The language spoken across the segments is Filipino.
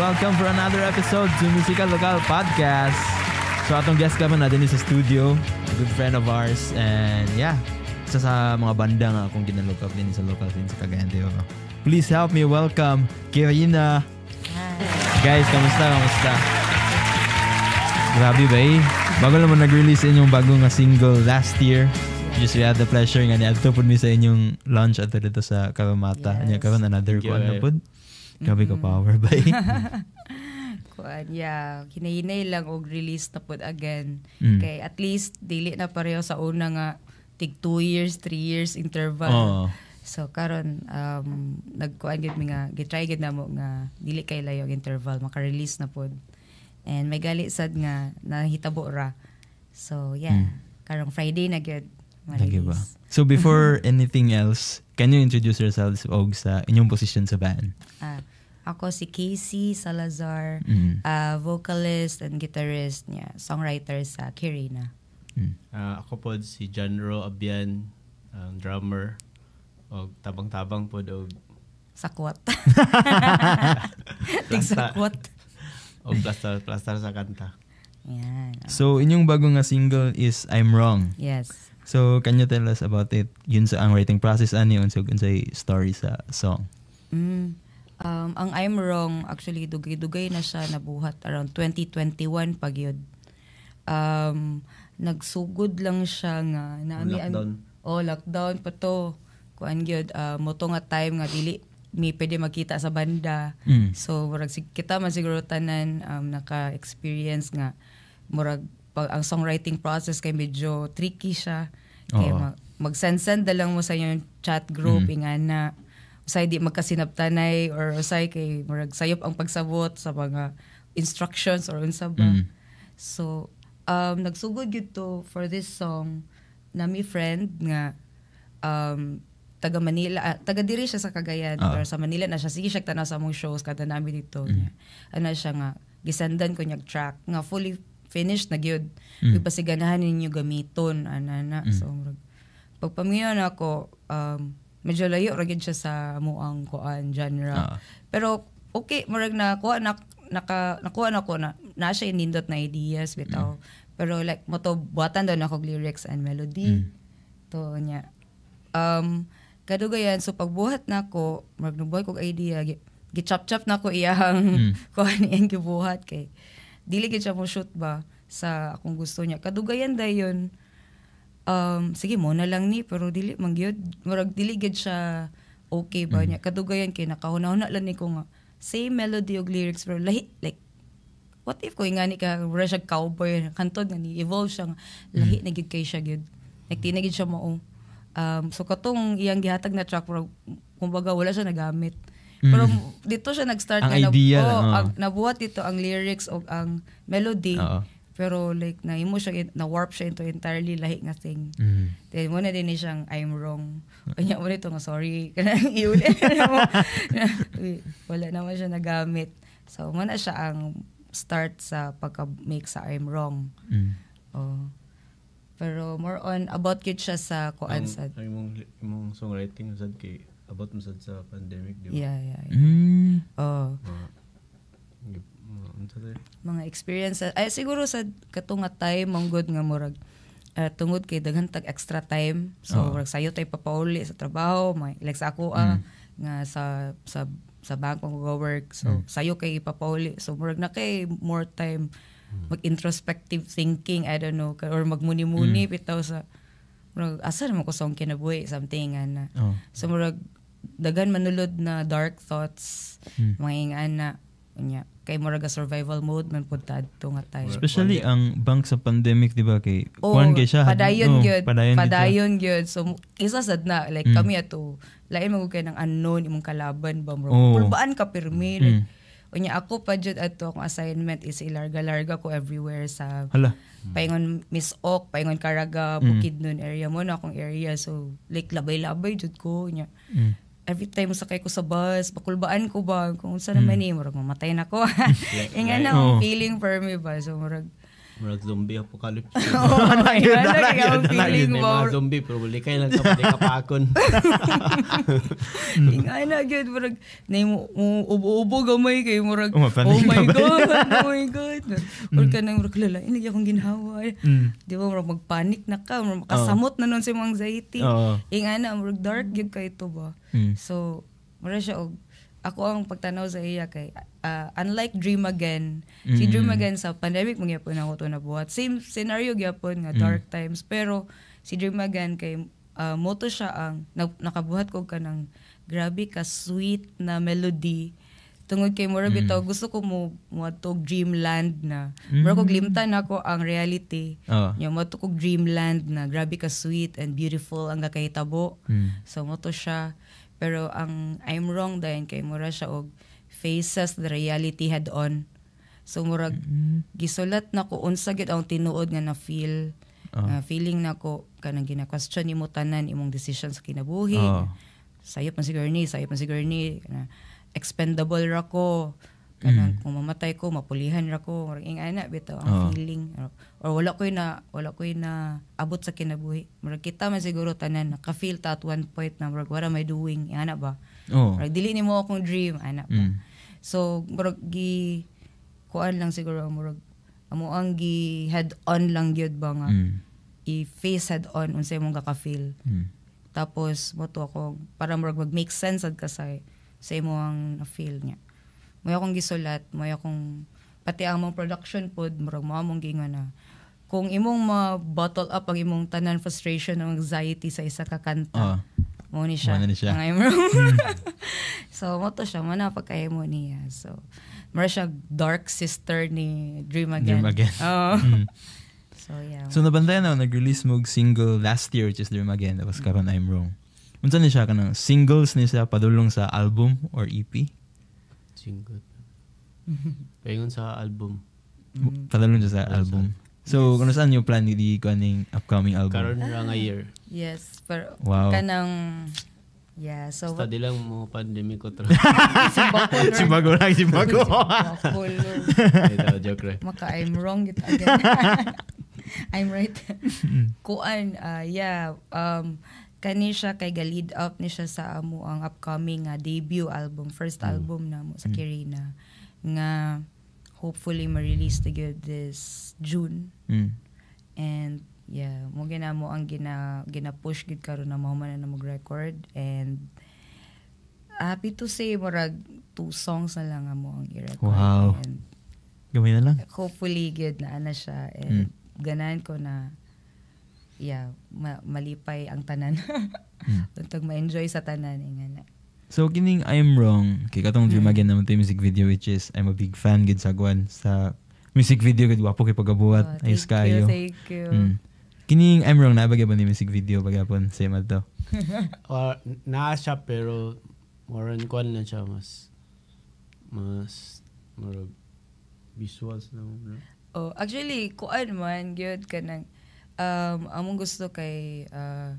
Welcome for another episode to Musical Local Podcast. So atong guest kami natin sa studio, a good friend of ours. And yeah, isa sa mga banda nga akong ginalook up din sa local scene sa Cagayan de Oro. Please help me welcome Kirina. Hi. Guys, kamusta? Kamusta? Grabe ba eh? Bago naman nag-release inyong bagong single last year. Just we had the pleasure nga niya. Ito po sa inyong launch at dito sa Karamata. Yes. Anya karon another one Ano eh. po? Grabe ka power ba Kuan, yeah. Kinahinay lang og release na pud again. Mm. Kay at least dili na pareho sa una nga tig 2 years, 3 years interval. Oh. So karon um nagkuan gid mi nga gitry gid namo nga dili kay layo interval maka-release na pud. And may gali sad nga nahitabo ra. So yeah, mm. karong Friday na gyud ma-release. So before anything else, Can you introduce yourselves, Og, sa inyong position sa band? Ah, ako si Casey Salazar, mm. uh, vocalist and guitarist niya, songwriter sa Kirina. Mm. Uh, ako po si Janro Abian, um, drummer. og tabang-tabang po daw. Sakwat. Tig-sakwat. Og plaster, plaster sa kanta. Yeah, So, inyong bagong nga single is I'm Wrong. Yes. So, can you tell us about it? Yun sa ang writing process, ano yun? So, unsay story sa song? Mm. Um, ang I'm Wrong, actually, dugay-dugay na siya nabuhat around 2021 pag yun. Um, nagsugod lang siya nga. Na, lockdown? oh, lockdown pa to. Kuan gyud uh, ah, moto nga time nga dili may pwede magkita sa banda. Mm. So, murag, kita man siguro tanan um, naka-experience nga murag pag ang songwriting process kay medyo tricky siya. Kay mag, mag-send-send lang mo sa yung chat group, mm. na Usay di magkasinaptanay or usay kay murag sayop ang pagsabot sa mga instructions or unsa ba. Mm. So, um, nagsugod yun to for this song na mi friend nga um, taga Manila, ah, taga diri siya sa Cagayan, uh pero sa Manila na siya. Sige siya tanaw sa mong shows, kada namin dito. Mm. Mm-hmm. Ano siya nga, gisendan ko niya track, nga fully finish na gyud mm. Uy, pasiganahan ninyo gamiton ana na mm. so murag pagpamingon ako um, medyo layo ra gyud siya sa moang kuan genre uh. pero okay murag na ko anak naka nakuha na ko na na siya nindot na ideas bitaw mm. pero like moto buhatan daw nako ko lyrics and melody mm. to nya um kadugayan so pagbuhat na ko magnubuhay kog idea gichap-chap na ko iyang mm. kuan iyang gibuhat kay dili gid siya mo shoot ba sa akong gusto niya kadugayan dayon um sige mo na lang ni pero dili man gyud murag dili gid siya okay ba mm. niya kadugayan kay nakahuna-huna lang ni ko nga same melody og lyrics pero lahi like what if ko nga ni ka siya cowboy kantod nga ni evolve siya lahi mm. na gid kay siya gid like tinagid siya mao um, so katong iyang gihatag na track pero kumbaga wala siya nagamit pero mm. dito siya nag-start ang nga idea nabu- lang, oh. ang, nabuhat dito ang lyrics o ang melody. Oo. Pero like na imo siya na warp siya into entirely lahi nga thing. Mm. Then mo na din ni siyang I'm wrong. Kanya mo nito nga sorry kanang iuli mo. Wala naman siya nagamit. So mo na siya ang start sa pagka-make sa I'm wrong. Mm. Oh. Pero more on about kid siya sa kuan sa imong imong songwriting sad kay about masad sa pandemic, di ba? Yeah, yeah. yeah. Mm. Oh. Mga, experience ay siguro sa katunga time, time good nga murag uh, tungod kay daghan tag extra time. So oh. murag sayo tay papauli sa trabaho, may like sa ako ah, mm. nga sa sa sa bank ko work. So mm. sayo kay papauli. So murag na kay more time hmm. mag-introspective thinking, I don't know, or magmuni-muni mm. bitaw sa murag asa mo ko sa kinabuhi something ana. Oh. So murag dagan manulod na dark thoughts, hmm. mga ingana, unya kay murag survival mode man pud ta adto nga tayo. Especially Or, ang bank sa pandemic di ba kay oh, kuan kay siya padayon no, oh, gyud padayon, padayon gyud. So isa sad na like mm. kami ato lain magud kay nang unknown imong kalaban ba murag oh. pulbaan ka pirmi. Mm. unya ako pa jud ato akong assignment is ilarga-larga ko everywhere sa Hala. paingon Miss Oak, paingon Karaga, hmm. Bukidnon mm. area mo na akong area. So like labay-labay jud ko Nya. Mm every time sakay ko sa bus, pakulbaan ko ba, kung saan hmm. naman mm. eh, murag mamatay na ko. Ingan na ang feeling for me ba. So, murag, mga zombie apocalypse. Oo, oh, na yun. Yan lang ang feeling mo. Mga zombie, pero wali kayo lang sa pwede kapakon. Ingay na, good. Murag, na yung ubo-ubo gamay kayo. Murag, oh, oh, oh my God, oh my God. Or ka nang murag, lala, hindi akong ginawa. Eh. Mm. Di ba, murag magpanik na ka. Murag oh. makasamot na nun sa mga anxiety. Ingay eh, na, murag dark, yun kayo to ba. Mm. So, murag siya, og, ako ang pagtanaw sa iya kay uh, unlike Dream Again, mm. si Dream Again sa pandemic mo gyapon ako to nabuhat. Same scenario gyapon nga mm. dark mm. times pero si Dream Again kay uh, moto siya ang na, nakabuhat ko kanang grabe ka sweet na melody tungod kay mura mm. bitaw mm. gusto ko mo moatog dreamland na mm. mura ko mm. glimtan ko ang reality oh. nya mo dreamland na grabe ka sweet and beautiful ang kakahitabo mm. so mo siya pero ang I'm wrong dayon kay mura siya og faces the reality head on. So murag mm-hmm. gisulat nako ko unsa gid ang tinuod nga na feel. Uh-huh. Uh, feeling nako kanang gina-question nimo tanan imong decision sa kinabuhi. Uh-huh. Sayop man si Gurney, sayop man si Gurney. Uh, expendable ra ko kanang mm. kung mamatay ko mapulihan ra ko murag ing ana bitaw ang oh. feeling or, or wala koy na wala koy na abot sa kinabuhi murag kita man siguro tanan naka feel ta at one point na murag wala may doing ana ba oh. murag dili nimo akong dream ana ba mm. so murag gi kuan lang siguro murag amo ang gi head on lang gyud ba nga mm. i face head on unsay imong ka feel mm. tapos mo to ako para murag mag make sense ad kasay sa imo ang feel niya mo akong gisulat, mo akong pati ang mong production pod, murag mo among gingon na kung imong ma-bottle up ang imong tanan frustration o anxiety sa isa ka kanta, uh, ah. mo ni siya. Mo ni siya. Hmm. so, mo to siya. Mo na pagkaya mo niya. So, mura siya dark sister ni Dream Again. Dream Again. Oh. So, yeah. So, nabantayan na, nag-release mo single last year, which is Dream Again. Tapos, mm. karon I'm Wrong. Unsa ni siya kanang singles ni siya padulong sa album or EP? Single. Paingon sa album. Mm. Mm-hmm. Padalon sa album. So, yes. kung saan yung plan ni kaning ano upcoming album? Karon ra a year. Ah, yes, pero wow. kanang Yeah, so Study lang mo pandemic ko tra. simbago lang, simbago. Ito, joke right. Maka I'm wrong it again. I'm right. Mm. Kuan, uh, yeah, um, kani siya kay galid up ni siya sa amo ang upcoming uh, debut album first mm. album na mo sa mm. Kirina nga hopefully ma-release to this June mm. and yeah mo ginamo ang gina gina-push gid karon na mao man na mag record and happy to say murag two songs na lang mo ang i-record wow gamay na lang hopefully good na ana siya and mm. ganahan ko na yeah, ma- malipay ang tanan. mm. Untog ma-enjoy sa tanan. Eh, nga na. So, kining I'm Wrong, kay katong mm. Dream Again naman ito music video which is I'm a big fan gid sa Gwan sa music video gid wapo kay pagabuhat. Oh, Ayos kayo. Thank you, Mm. Kining I'm Wrong na bagay ba ni music video bagapon sa ima to? Or na siya pero more on kwan na siya mas mas more visuals na. No? Oh, actually kuan man gyud kanang um, among gusto kay uh,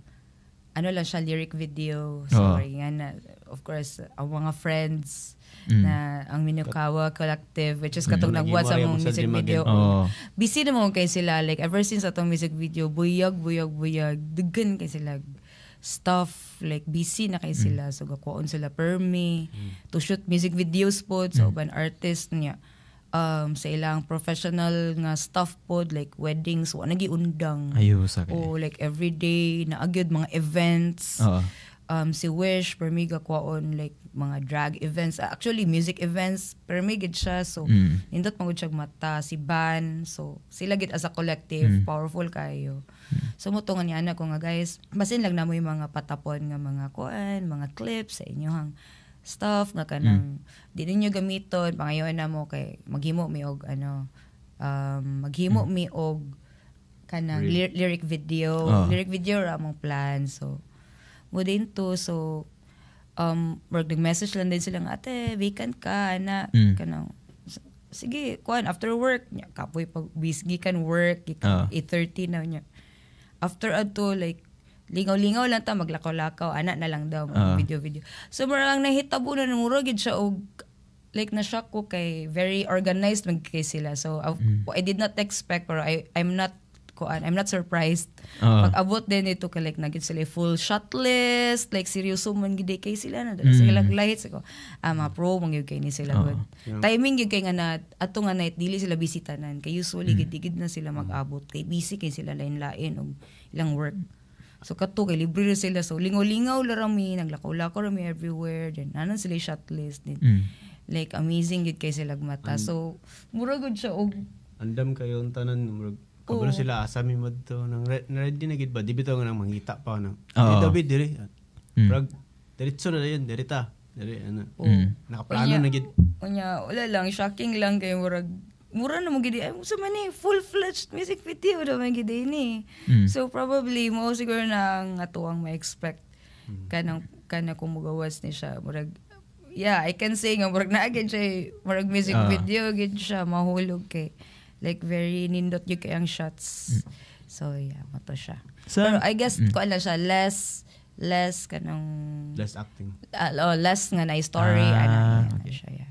ano lang siya lyric video ah. sorry oh. Uh, na, of course ang mga friends mm. na ang Minukawa Collective which is katong mm. nagbuhat sa among music video oh. busy na mo kay sila like ever since atong music video buyag buyag buyag dugan kay sila stuff like busy na kay mm. sila mm. so gakuon sila permi mm. to shoot music videos po sa so, mm. uban artist niya um, sa ilang professional nga staff pod like weddings wa undang ayo sa o like everyday na agyod mga events uh-huh. um si Wish permiga ko on like mga drag events actually music events per siya so mm. nindot pangud siya mata si Ban so sila git as a collective mm. powerful kayo mm. so mutungan ni ana ko nga guys basin lang na mo yung mga patapon nga mga kuan mga clips sa inyo hang stuff nga kanang mm. di ninyo gamiton pangayon na mo kay maghimo mi og ano um, maghimo mm. mi og kanang lyric, lyric video uh. lyric video ra mong plan so mo din to so um work nag-message lang din sila nga ate vacant ka na mm. kanang sige, kuan after work kapoy pag busy kan work, gikan uh. Ah. 8:30 na niya. After ato like lingaw-lingaw lang ta maglakaw-lakaw ana na lang daw uh. video-video so mura lang nahitabo na mura rogid siya og like na shock ko kay very organized man kay sila so I, mm. I did not expect pero I I'm not kuan I'm not surprised uh. pag abot din ito kay like nagid sila full shot list like seryoso man gid kay sila na mm. sila lights ko ah a pro mong gyud kay ni sila uh. Ah. good yeah. timing gyud kay nga na ato nga night dili sila bisitanan kay usually mm. gid na sila mag-abot kay busy kay sila lain-lain og ilang work mm. So kato kay eh, libre ra sila so lingaw-lingaw la rami, naglakaw-lakaw rami everywhere. Then nanan sila shot list din. Mm. Like amazing gid kay sila mata. so mura gud siya og oh. andam kayo ang tanan murag kabalo oh. sila asa mi mod to nang ready na gid ba di bitaw nang mangita pa nang. Oh. David dire. Mm. diretso na yon derita. Dire ano. Mm. Nakaplano na gid. Unya wala lang shocking lang kay murag mura na mo gidi ay eh, sa man full-fledged music video daw man gidi ni. Mm. So probably mo siguro na ang ma-expect mm. kanang kana kung mugawas ni siya murag yeah, I can say nga murag na agad siya murag music uh. video gid siya mahulog kay like very nindot yung kayang shots. Mm. So yeah, mato siya. So, Pero I guess mm. ko ala siya less less kanang less acting. Uh, oh, less nga na story ah, ano, okay. siya. Yeah.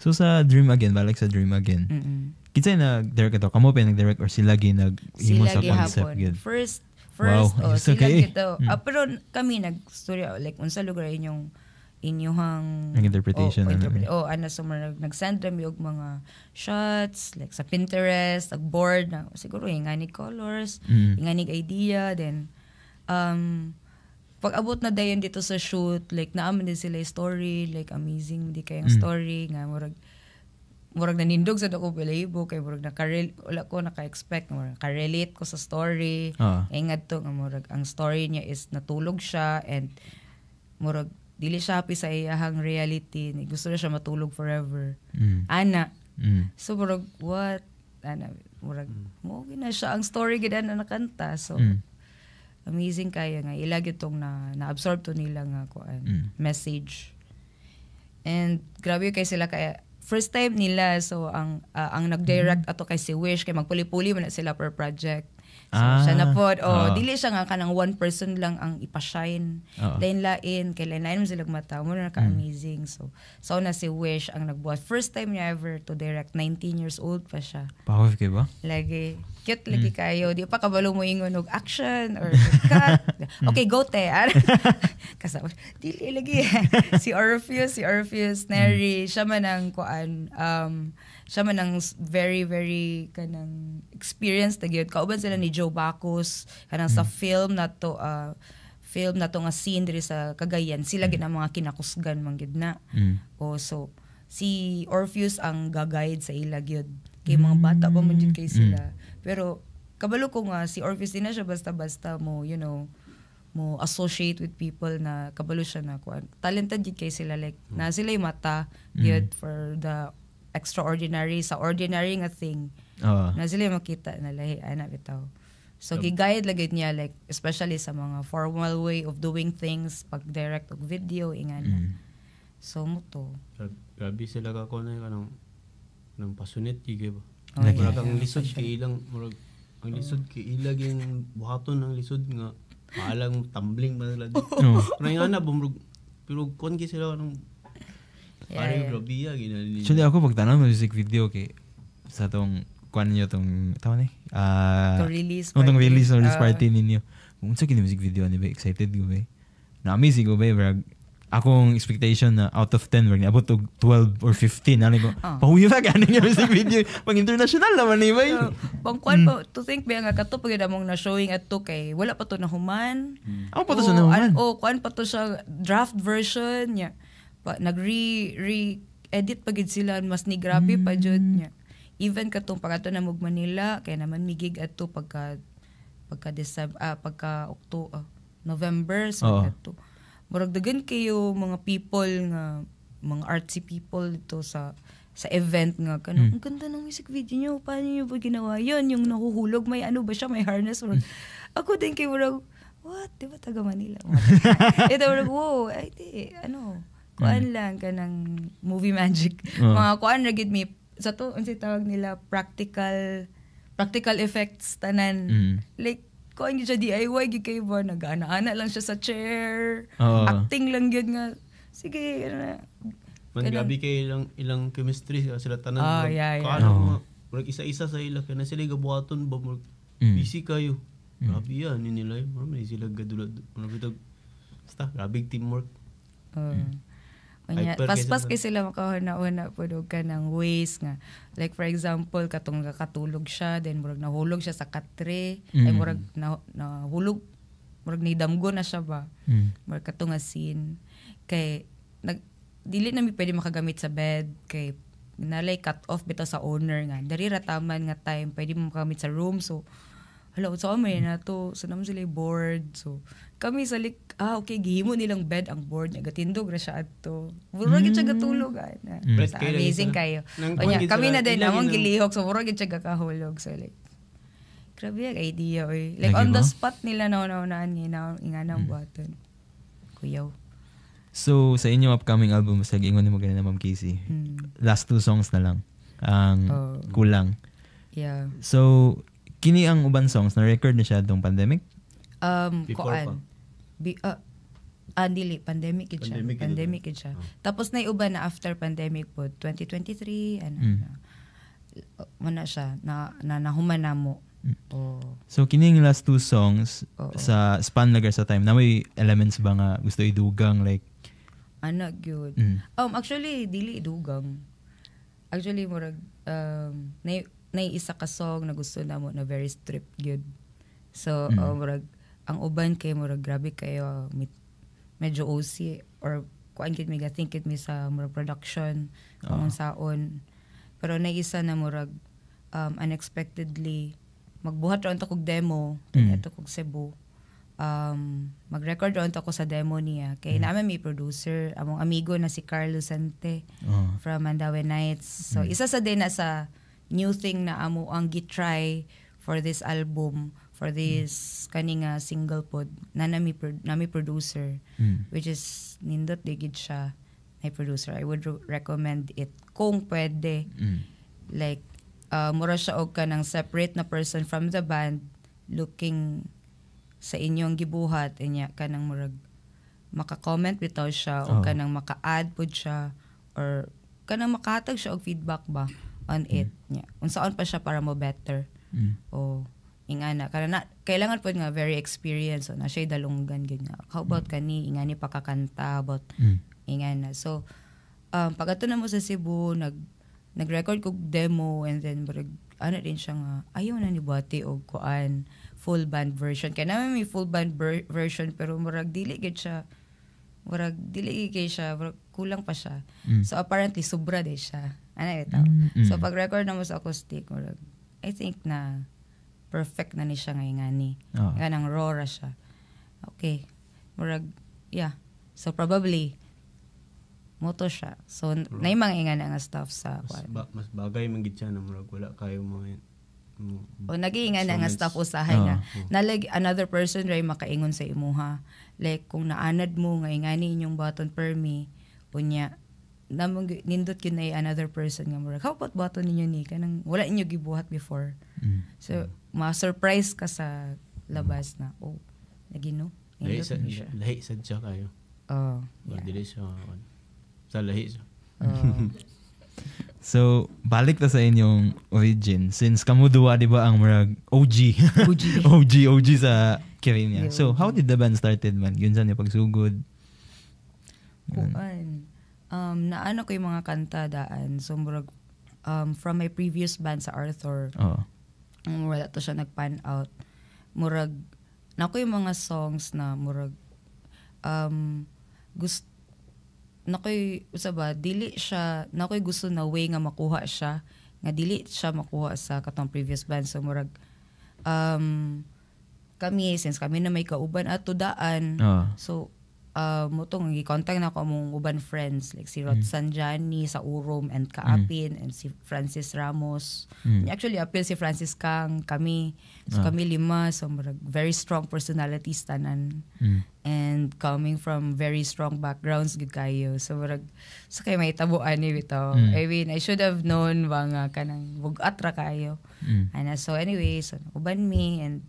So sa Dream Again, balik sa Dream Again. Mm-mm. Kinsay na direct ito, kamo pa nag-direct or sila gi nag imo sa concept gyud. First first wow, oh, sila okay. gito. Mm. Uh, ah, pero kami nagstorya ah, like unsa lugar inyong inyuhang ang interpretation oh, ano, interpre- oh ana sa mga nag send kami og mga shots like sa Pinterest ag board na siguro ingani colors mm. ingani idea then um pag abot na dayon dito sa shoot, like naam na sila story, like amazing di kayang mm. story nga murag murag na nanindog sa dako belibo kay murag na karel wala ko naka-expect murag ka-relate ko sa story. Uh. Ah. Ay eh, ngadto nga murag ang story niya is natulog siya and murag dili siya happy sa iyahang reality, gusto na siya matulog forever. Mm. Ana. Mm. So murag what? Ana murag mm. mo mm. na siya ang story gid na nakanta. So mm amazing kaya nga ila gitong na naabsorb to nila nga kuan mm. message. And grabe kay sila kaya first time nila so ang uh, ang nagdirect mm. ato kay si Wish kay magpuli-puli man sila per project. So, ah, siya na po. Oh, oh. Dili siya nga kanang one person lang ang ipashine. Oh. Lain-lain. Kay lain-lain mo sila mata. Mo na ka-amazing. Mm. So, so na si Wish ang nagbuhat. First time niya ever to direct. 19 years old pa siya. Power kay ba? Lagi cute mm. lagi kayo. Di pa kabalo mo ingon ano, og action or cut. okay, go te. Kasi dili lagi. si Orpheus, si Orpheus mm. Neri, mm. siya man ang kuan um siya man ang very very kanang experience ta gyud. Kauban sila ni Joe Bacchus kanang mm. sa film na to uh, film na to nga scene diri sa Cagayan sila mm. gid mga kinakusgan man gid na. Mm. O so si Orpheus ang gagayad sa ila gyud kay mm. mga bata pa man jud kay sila. Mm. Pero kabalo ko nga si Orpheus din na siya basta-basta mo, you know, mo associate with people na kabalo siya na kuan. Talented gid kay sila like na hmm. sila yung mata mm. for the extraordinary sa ordinary nga thing. Uh. Na sila yung makita na lahi ana bitaw. So yep. gi-guide lagi niya like especially sa mga formal way of doing things pag direct og video ingan. Mm. So mo to. Gabi sila ka ko na kanang nang pasunit gigi ba. Okay. Murag ang lisod kay ilang murag ang lisod kay ilag yung buhaton ng lisod nga maalang tumbling ba nila. No. Oh. Pero yung ana bumrug pero kon kay sila nang yeah, Pare yeah. grabe ya Actually ako pag tanaw music video kay sa tong kuan niyo tong tawon ni. Ah. Uh, release. Party. Tong release or oh, release ah. party ninyo. Kung sa kini music video ni ba excited ko ba? Na amazing ko ba brag akong expectation na out of 10 wag about to 12 or 15 ani ko oh. Ah. pahuyo ra ani nga music video pang international naman ni bay pang kwan mm. to think ba nga kato pag damong na showing at adto kay wala pa to na human mm. ako pa to sa human o kwan pa to sa draft version niya pa, nag re, re edit pa gid sila mas ni grabe mm. pa jud niya even katong pagato na mug Manila kay naman migig at to pagka pagka December ah, pagka October ah, November sa so oh murag dagan kayo mga people nga mga artsy people dito sa sa event nga kano. Mm. Ang ganda ng music video niyo. Paano niyo ba ginawa 'yon? Yung nahuhulog may ano ba siya, may harness or hmm. ako din kay murag what, di ba taga Manila? Ito murag wow, ay di ano, kuan mm. lang kanang movie magic. Uh. Mga kuan ra me sa to unsa tawag nila practical practical effects tanan. Mm. Like kuan gyud siya DIY gyud kay ba nagana-ana lang siya sa chair. Uh, Acting lang gyud nga. Sige. Man gabi kay ilang ilang chemistry ah, sila tanan. Oh, ah, mag, yeah, yeah. Kaano oh. murag isa-isa sa ila kay na sila gabuhaton ba murag mm. busy kayo. Mm. Grabe yan ni nila. Murag sila gadulad. Murag bitag basta grabe teamwork. Uh. Mm. Unya, paspas kay sila makahuna-una po dog ka ng ways nga. Like for example, katong katulog siya, then murag nahulog siya sa katre, mm. ay murag na, nahulog, murag nidamgo na siya ba. Mm. Murag katong asin. Kay, nag, dili na mi pwede makagamit sa bed, kay nalay cut off bitaw sa owner nga. Dari rataman nga time, pwede mo makamit sa room, so, hello, so, may na to, so naman sila bored, so, kami sa lik- ah okay gihimo nilang bed ang board niya gatindog ra siya adto murag mm. siya gatulog ah. Mm. Sa, amazing kayo. O niya, kami na din among gilihok so murag siya gakahulog so like grabe ang idea oy. Like on the spot nila na naunaan nga nga nang mm. button. Kuyaw. So sa inyong upcoming album sa gingon ni magana Ma'am Casey. Mm. Last two songs na lang ang oh. kulang. Yeah. So kini ang uban songs na record na siya dong pandemic? Um, Before kuan. Pa Bi, uh, ah, dili, pandemic gid siya. Pandemic, gid pandemic gid siya. Oh. Tapos naiuban na after pandemic po, 2023, ano, mm. ano, siya, na, na, nahuman na mo. Mm. Oh. So kining last two songs oh, sa span lagar sa time na may elements ba nga gusto idugang like ana gyud. Mm. Um actually dili idugang. Actually murag um nay nay isa ka song na gusto mo na very strip good. So mm. um, murag ang uban kay mura grabe kayo medyo OC or kuan kid mi think it mi sa murag production kung uh-huh. Ah. saon pero na isa na murag um, unexpectedly magbuhat ron ta kog demo mm. ato kog Cebu um, mag-record ron ko sa demo niya. Kay mm. namin may producer, among amigo na si Carlos Sante uh-huh. from Mandawi Nights. So, mm. isa sa din na sa new thing na amo ang gitry for this album for this mm. kaning single pod na nami, pro- nami producer mm. which is nindot digid siya na producer I would r- recommend it kung pwede mm. like uh, mura siya og kanang separate na person from the band looking sa inyong gibuhat inya kanang murag maka-comment bitaw siya oh. o kanang maka-add pod siya or kanang makatag siya og feedback ba on mm. it niya unsaon pa siya para mo better mm. o oh ingana kana na kailangan po nga very experienced so na siya dalunggan gyud nga how about mm. kani ingani pakakanta about mm. ingana so um pagato na mo sa Cebu nag nag-record ko demo and then barag, ano din siya nga ayaw na ni Bati og kuan full band version kay naman may full band ver- version pero murag dili gid siya murag dili kay siya murag, kulang pa siya mm. so apparently sobra din siya ano ito mm-hmm. so pag record na mo sa acoustic murag I think na perfect na ni siya ngayon nga ni. Oh. Ah. Ganang raw siya. Okay. Murag, yeah. So probably, moto siya. So, Bro. na yung mga inga nga stuff sa... Mas, ba, mas bagay man gid na murag wala kayo mga mm, o nagiingan na nga staff usahay oh. na. Oh. another person ray makaingon sa imuha. Like kung naanad mo nga ingani inyong button per me unya namang nindot yun na another person nga murag how about bato ninyo ni kanang wala inyo gibuhat before mm. so ma-surprise ka sa labas na oh nagino lahi sa lahi sa siya kayo oh yeah. dili siya sa lahi siya oh. So, balik ta sa inyong origin. Since kamu duwa, di ba, ang murag OG. OG. OG, OG sa Kirinya. Yeah, so, how did the band started man? Yun sa niya pagsugod? Kuan um, naano ko yung mga kanta daan. So, murag, um, from my previous band sa Arthur, oh. um, wala to siya nag-pan out. Murag, na ko yung mga songs na murag, um, gusto, na ko'y, sa ba, dili siya, na ko'y gusto na way nga makuha siya, nga dili siya makuha sa katong previous band. So, murag, um, kami, since kami na may kauban at tudaan, oh. so, uh, mo tong gi-contact na ko mong uban friends like si Rod mm. Sanjani sa Urom and Kaapin mm. and si Francis Ramos. Mm. Actually appeal si Francis Kang kami so ah. kami lima so very strong personalities tanan. Mm. And coming from very strong backgrounds gud kayo. So murag sa so kay may tabuan ni eh, bitaw. Mm. I mean I should have known ba nga kanang bugat ra kayo. Mm. And uh, so anyway so uban me and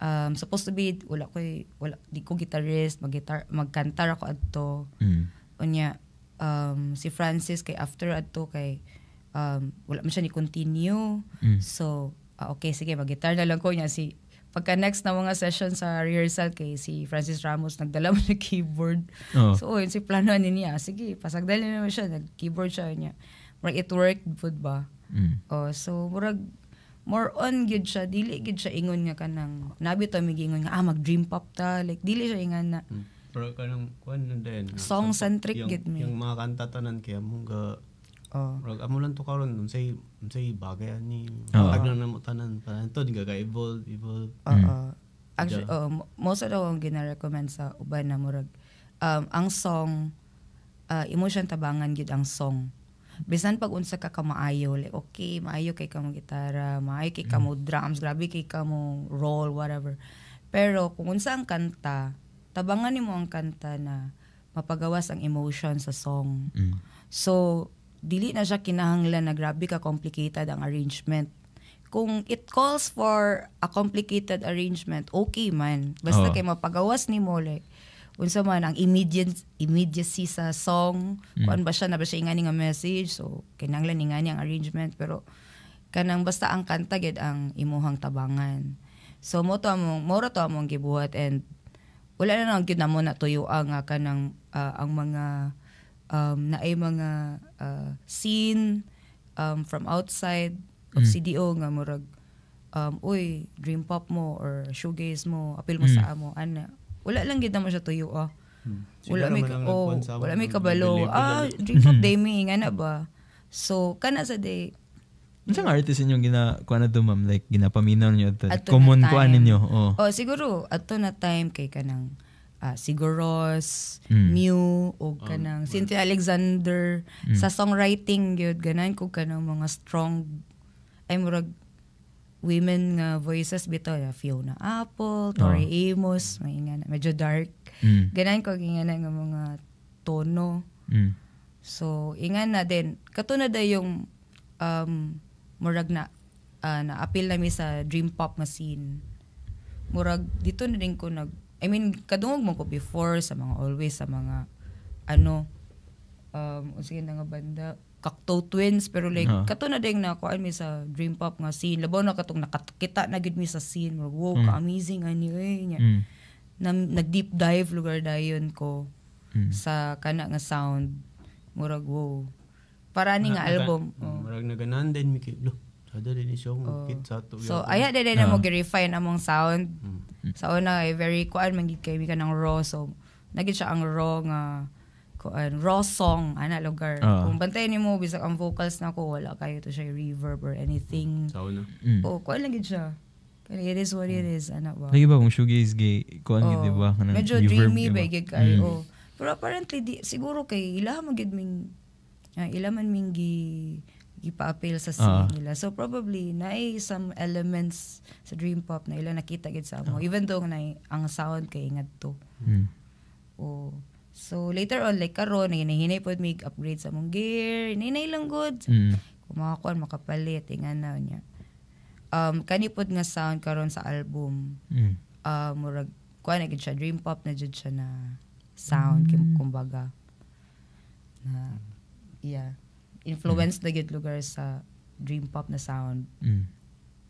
um, supposed to be wala ko wala di ko guitarist mag -guitar, magkantar ako adto mm. unya um, si Francis kay after adto kay um, wala man siya ni continue mm. so uh, okay sige mag guitar na lang ko niya si pagka next na mga session sa rehearsal kay si Francis Ramos nagdala mo ng keyboard. Oh. So yun si plano ni niya. Sige, niya na siya nag keyboard siya niya. Murag it worked food ba? Mm. Oh, so murag more on gid siya dili gid siya ingon nga kanang nabi ta migingon nga ah mag dream pop ta like dili siya ingon na hmm. pero kanang kuan na din ah, song centric gid mi yung mga kanta tanan kaya mo ga Oh. Rag amo lang to karon unsay unsay bagay ani. Oh. Ag lang namo tanan para to di ga evolve evolve. Oo. Oh, mm. Uh, oh. actually, yeah. oh, most of the ang gina-recommend sa uban na murag um, ang song uh, emotion tabangan gid ang song bisan pag unsa ka ka maayo like okay maayo kay kamo gitara maayo kay kamo mm. drums grabe kay kamo roll whatever pero kung unsa ang kanta tabangan nimo ang kanta na mapagawas ang emotion sa song mm. so dili na siya kinahanglan na grabe ka complicated ang arrangement kung it calls for a complicated arrangement, okay man. Basta oh. kay mapagawas ni mo, like, unsa man ang immediate immediacy sa song mm. kuan ba siya na ba siya ingani nga message so kinahanglan ni ngani ang arrangement pero kanang basta ang kanta gid ang imuhang tabangan so mo to among mo to among gibuhat and wala na lang gid mo na tuyuan ang kanang uh, ang mga um, naay mga uh, scene um, from outside of mm. CDO nga murag um, uy, dream pop mo or shoegaze mo, apil mo mm. sa amo, ana, wala lang gid mo siya tuyo ah. Hmm. Wala may oh, wala may kabalo. Ah, drink of day me nga ba. So kana sa day Unsa ano artist inyong gina kuan to ma'am like ginapaminaw niyo Ato Common kuan ninyo. Oh. oh, siguro ato na time kay kanang uh, ah, Siguros, mm. Mew, o um, kanang um, Cynthia Alexander. Mm. Sa songwriting, yun, ganan ko kanang mga strong, ay murag women nga voices bito ya ah, Fiona Apple, Tori oh. Amos, may nga medyo dark. Mm. Ganan ko nga nga mga tono. Mm. So ingan na din katuna da yung um murag na uh, ah, na appeal na mi sa dream pop nga scene. Murag dito na din ko nag I mean kadungog mo ko before sa mga always sa mga ano um sige na nga banda Kakto Twins pero like uh-huh. kato na ding na kuan mi sa dream pop nga scene labaw na katong nakakita na gid mi sa scene wow mm. ka amazing ani eh, niya mm. na, nag deep dive lugar dayon ko mm. sa kana nga sound murag wow para ni nga album mm, oh. murag naganan din mi kay lo sada din isyo oh. kit sa to so aya din na mo ah. refine among sound mm. sa una very kuan man gid kay mi kanang raw so nagid siya ang raw nga uh, kuan raw song ana lugar uh. kung bantay ni mo bisag ang vocals na ko wala kayo to siya reverb or anything mm. mm. oh kuan lang gid siya Pero it is what it mm. is ana ba lagi ba kung shoegaze gay kuan gid ba kanang medyo dreamy ba gid kayo mm. oh pero apparently di, siguro kay ila man gid ming uh, ila man ming gi gipa-appeal sa scene uh. nila so probably na some elements sa dream pop na ila nakita gid sa mo uh. even though na ang sound kay ingat to mm. oh So later on like karon hinay-hinay pod mig upgrade sa mong gear, hinay lang good. Mm. Kumakuan makapalit ingan na niya. Um kani pod nga sound karon sa album. Mm. Uh, murag kuan na siya dream pop na jud siya na sound mm. kumbaga. Na yeah. Influence mm. na gid lugar sa dream pop na sound. Mm.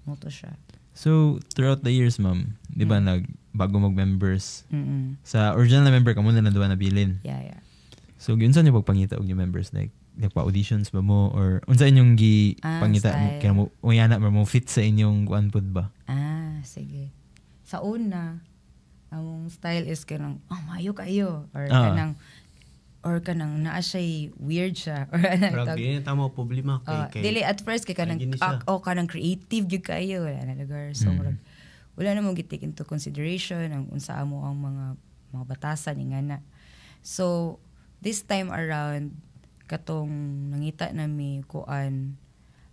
Moto siya. So throughout the years, ma'am, di ba mm. nag bago mag-members. Mm-mm. Sa original na member ka muna na duwa nabilin. Yeah, yeah. So, yun saan yung pagpangita og yung members? Like, nagpa-auditions ba mo? Or, unsa yung gi ah, pangita? Kaya mo, uyana ba mo fit sa inyong one pod ba? Ah, sige. Sa una, among style is kanang, oh, mayo kayo. Or ah. kanang, or kanang naa siya weird siya or anang tag Grabe, tama problema kay uh, oh, kay. Dili at first kay kanang ak o oh, kanang creative gyud kayo wala na lugar so mm. murag wala na mo gitik into consideration ang unsa mo ang mga mga batasan ni ngana. So this time around katong nangita nami kuan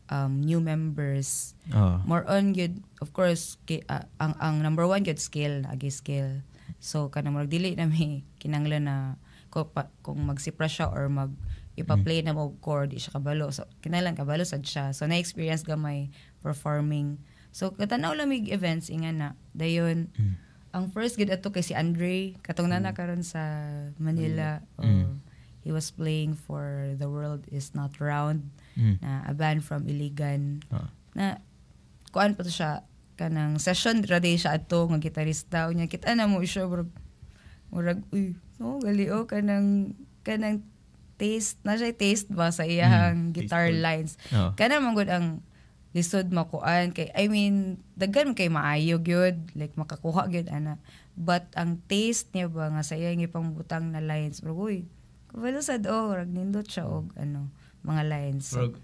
um, new members uh. more on good of course ki, uh, ang ang number one good skill agi skill so kana murag dili nami kinanglan na ko pa, kung magsipra siya or mag ipa-play mm. na mo chord di siya kabalo so kinahanglan kabalo sad siya so na experience gamay performing So katanaw lamig events inga na dayon. Mm. Ang first gid ato kay si Andre katong na mm. karon sa Manila. Mm. Oh, mm. He was playing for The World Is Not Round mm. na a band from Iligan. Uh. Na kuan pa to siya kanang session raday siya ato nga gitarista unya kita na mo siya bro. Murag uy, no gali oh, kanang kanang taste na siya taste ba sa iyang mm, guitar lines. Oh. Kana man ang lisod makuan kay I mean daghan kay maayo gyud like makakuha gyud ana but ang taste niya ba nga saya nga pangbutang na lines pero uy kabalo sad oh rag nindot siya og ano mga lines pero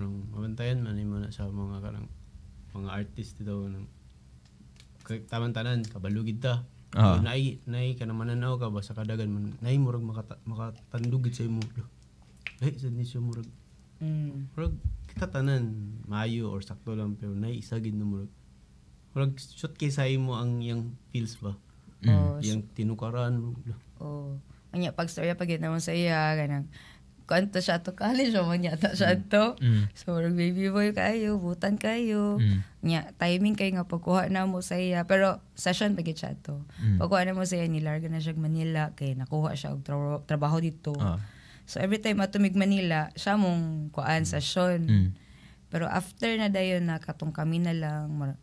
nung mabantayan man imo na sa mga karang mga artist daw nang taman tanan kabalugid ta Uh-huh. Ah. Nay, nay ka naman ka ba sa kadagan man. Nay murag makata, makatandugid sa imo. Nay, sad ni siya murag Mm. Murag kita tanan maayo or sakto lang pero naisa gid mo murag. Murag shot kay sa mo ang yang feels ba. Mm. Oh, yang tinukaran Oh. Anya pag storya pag naman sa iya ganang kanto siya to college o man yata siya mm. to. Mm. So, baby boy kayo, butan kayo. Mm. Nya, timing kay nga pagkuha na mo sa iya. Pero, session pag siya to. Mm. Pagkuha na mo sa iya, nilarga na siya Manila. Kay nakuha siya og tra- trabaho dito. Uh. So every time matumig Manila, siya mong kuan sasyon. Mm. Pero after na dayon na katong kami na lang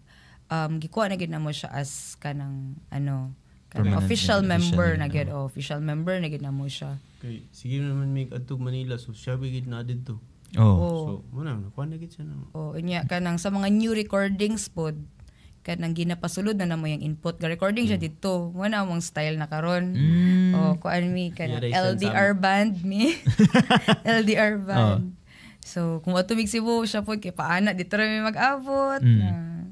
um gikuha na gid na mo siya as kanang ano kanang official, yeah, member na gid oh, official member na gid na mo siya. Okay, sige naman make adto Manila so siya gid na didto. Oh. oh. So, muna, nakuha na gid siya na. Oh, inya kanang sa mga new recordings pod, kanang ginapasulod na namo yung input ga recording siya hmm. dito mo na among style na karon mm. oh kuan mi kana LDR band mi LDR oh. band oh. so kung atubig si Bo siya pod kay paana dito ra mi mag-abot mm. uh,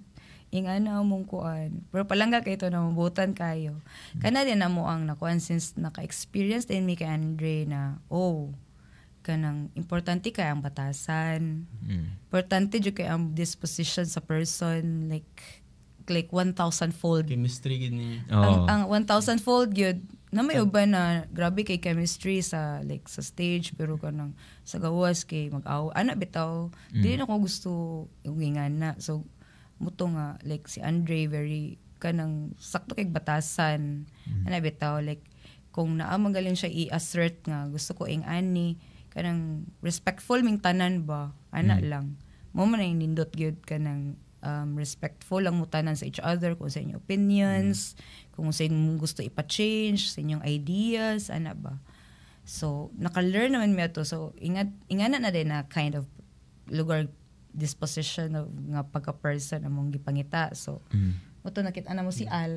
ing ana among kuan pero palangga kay to na mabutan kayo mm. kana din na mo ang nakuan since naka-experience din mi kay Andre na oh kanang importante kay ang batasan. Mm. Importante jud kay ang disposition sa person like like 1,000 fold. Chemistry gid ni. Oh. Ang, ang 1,000 fold gyud na may uban na grabe kay chemistry sa like sa stage pero kanang sa gawas kay mag-aw ana bitaw mm. dili na ko gusto ugingan na so muto nga like si Andre very kanang sakto kay batasan mm. ana bitaw like kung naa magaling siya i-assert nga gusto ko ing ani kanang respectful ming tanan ba ana mm. lang mo man nindot gyud kanang um, respectful ang mutanan sa each other, kung sa inyong opinions, mm. kung sa inyong gusto ipa-change, sa inyong ideas, ana ba. So, naka-learn naman mi to. So, ingat, ingana na din na kind of lugar disposition of nga pagka-person among gipangita. So, mm. Muto nakita na mo si mm. Al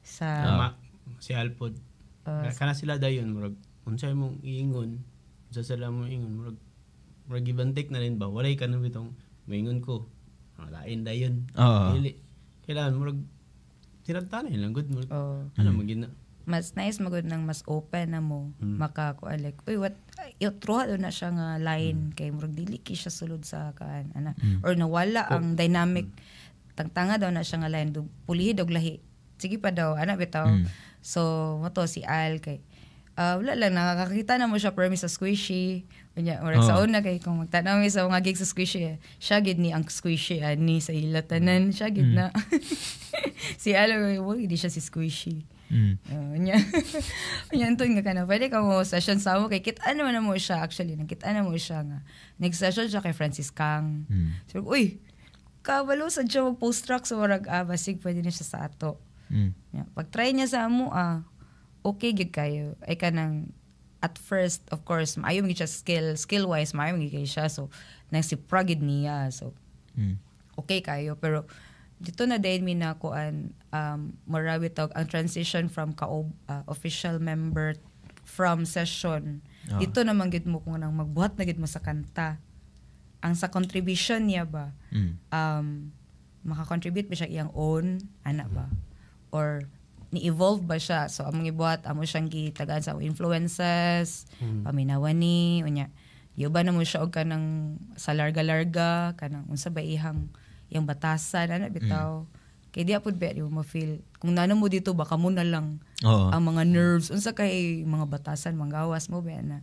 sa... Uh, si Al pod. Uh, Kana sila dayon, murag. Unsay mong iingon, sa sila mong iingon, murag, murag ibang take na rin ba? Walay ka na bitong, maingon ko. Ah, lain da yun. Oo. Ah. Dili. Kailangan murag tinagtanan lang good mo. Oo. Ano mm. magina? Mas nice magud nang mas open na mo mm. makakuha like uy what iutro na siya nga line mm. kay murag dili ki siya sulod sa kaan ana mm. or nawala oh. ang dynamic mm. tangtanga daw na siya nga line dug pulihi dog lahi. Sige pa daw ana bitaw. Mm. So mo to si Al kay uh, wala lang nakakita na mo siya permi sa squishy Unya, murag ah. sa una kay kung magtanaw sa mga gigs sa squishy, eh. siya gid ni ang squishy ani ah, sa ila tanan, mm. siya gid mm. na. si Alo, well, hindi siya si squishy. Mm. Uh, ah, unya. unya anton nga kana. Pwede ka mo session sa mo kay kit ano na mo siya actually, kit ano mo siya nga. Next session siya kay Francis Kang. Mm. So, uy, kabalo sa siya mag post track sa so, murag ah, basig pwede na siya sa ato. Mm. Yeah. Pag try niya sa mo ah, okay gid kayo. Ay kanang at first, of course, maayo mi siya skill, skill-wise, maayo mi siya. So, nagsipragid niya. So, hmm. okay kayo. Pero, dito na din mi na kuan um marawi tog ang transition from ka uh, ah, official member from session oh. dito naman gid mo kung nang magbuhat na gid mo sa kanta ang sa contribution niya ba mm. um maka-contribute ba siya iyang own ana ba hmm. or ni-evolve ba siya. So, among ibuhat, amo siyang gitagaan sa influences, mm. paminawan ni, unya. Yuba na mo siya og kanang sa larga-larga, kanang unsa ba ihang yung batasan, ano, bitaw. Mm. Kaya di apod ba, di mo feel Kung nano mo dito, baka mo na lang Oo. ang mga nerves. Unsa kay mga batasan, mga gawas mo, ba na.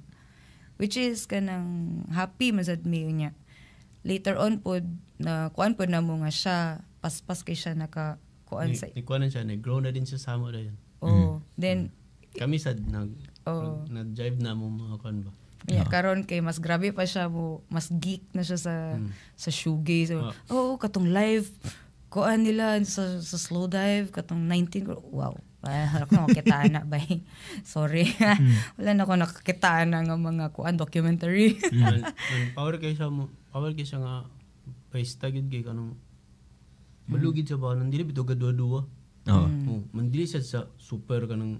Which is, kanang happy, masad me, niya. Later on po, na kuan po na mo nga siya, paspas kay siya naka kuan sa ni kuan siya ni grow na din siya sa amo dayon oh mm-hmm. mm. then kami sad nag oh. nag jive na mo mga kuan ba Yeah, uh karon kay mas grabe pa siya mo, mas geek na siya sa mm. sa shoegaze. So, uh Oh, katong live kuan nila sa, sa slow dive katong 19 wow. Wala ko nakakita na ba. Sorry. Mm. Wala na ko nakakita na nga mga kuan documentary. mm. power kay siya mo. Power kay siya nga paista kay kanong malugid sa bahanan dili bitaw ka duwa-duwa. Oo. Mm. Oh. Mandili sad sa super kanang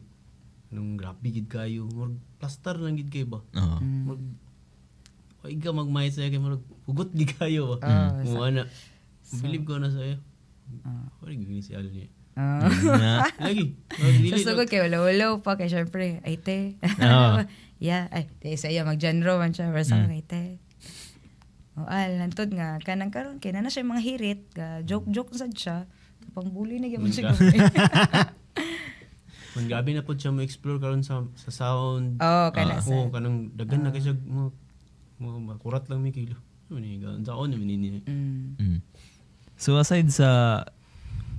nang grabe gid kayo murag plaster lang gid kay ba. Oo. Murag ay ka magmay sa kay murag hugot gid kayo ba. Ah, Mo mm. ana. Believe ko na sa iyo. Ah. Wala gid si Al niya. Ah. Lagi. Gusto ko kay wala-wala pa kay syempre ay te. Oo. yeah, ay te sa iya mag-genre man siya versa mm. kay te. O al, ah, nantod nga, kanang karon kay na siya mga hirit, ga, joke-joke sad siya. Pangbuli na gyapon mm. siya. Kung gabi na po siya mo explore karon sa sa sound. Oh, ah, kana uh, sa. Oh, kanang dagan uh, na ah. kay mo mo makurat lang mi kilo. Ano ni gan sa ni ni. Mm. mm. So aside sa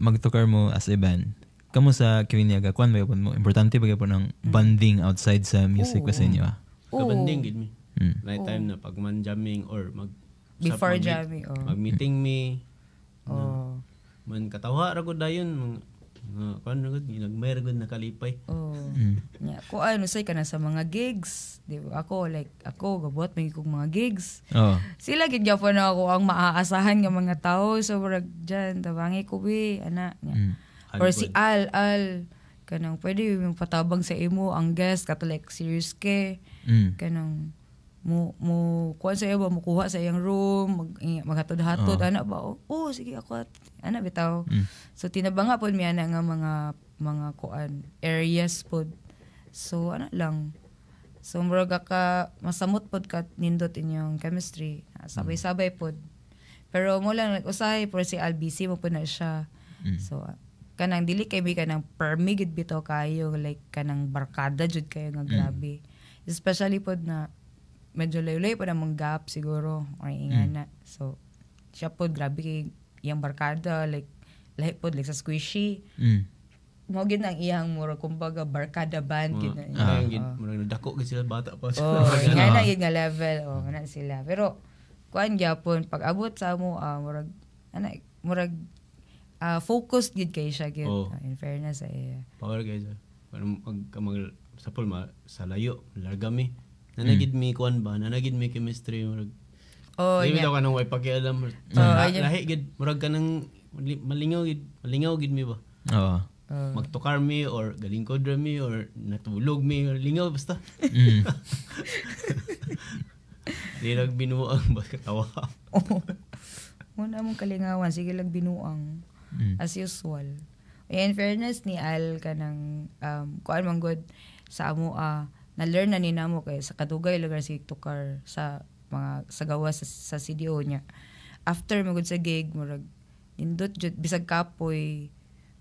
magtukar mo as a band, kamo sa kiniyaga kwan ba mo? Importante ba yapon ang mm. bonding outside sa music oh. kasi niyo? Ah? Oh. Kabanding gid mi. Mm. Night time na pag man jamming or mag Before mag- oh. Mag-meeting me. Oh. Na, man katawa ra gud dayon mga kan ra gud nagmayra gud nakalipay. Oh. Mm. Yeah, ko ano say kana sa mga gigs, di ba? Ako like ako gabuhat may kog mga gigs. Oh. Sila gid gyapon ako ang maaasahan nga mga tao so murag diyan tabangi ko bi ana. Yeah. Mm. Or si Al Al kanang pwede yung patabang sa imo ang guest katulik serious ke. Mm. Kanang mo mo kuan sa ba mo kuha sa iyang room mag eh, maghatod-hatod oh. Ah. ana ba oh, oh sige ako at ana bitaw mm. so tinabanga pod mi ana nga mga mga kuan areas pod so ana lang so murag ka masamot pod ka nindot inyong chemistry ah, sabay-sabay pod pero mo lang usay for si LBC mo po na siya mm. so ah, kanang dili kay bi kanang permigid bitaw kayo like kanang barkada jud kayo nga hmm. grabe mm. especially pod na medyo layo-layo pa namang gap siguro or ingan mm. So, siya po, grabe kay iyang barkada, like, lahi po, like sa squishy. Mm. Mo gid ang iyang mura kumbaga barkada band gid na. Ah, gid mura dako gid sila bata pa. Oh, ingan na ah. gid nga level. Oh, na sila. Pero kuan gyapon pag abot sa mo uh, ah, murag ana murag uh, ah, focused gid kay siya gid. Oh. In fairness ay. Uh, eh. Power guys. Kung mag sa pulma sa layo, largami na mm. mi kuan ba? Nanagid mi chemistry murag. Oh, Dili yeah. daw kanang way pakialam. Oh, uh, yeah. Lahi gid murag nang malingaw gid, malingaw gid mi ba? Oo. Oh. Uh, Magtukar mi or galing ko mi or natulog mi or lingaw basta. Mm. Dili binuang ba katawa. Oo. Oh. na mong kalingawan, sige lang binuang. Mm. As usual. In fairness ni Al kanang um, kuan man good sa amo ah na-learn na ni namo kay sa kadugay lugar si Tukar sa mga sagawa sa, sa CDO niya. After magud sa gig, murag nindot jud bisag kapoy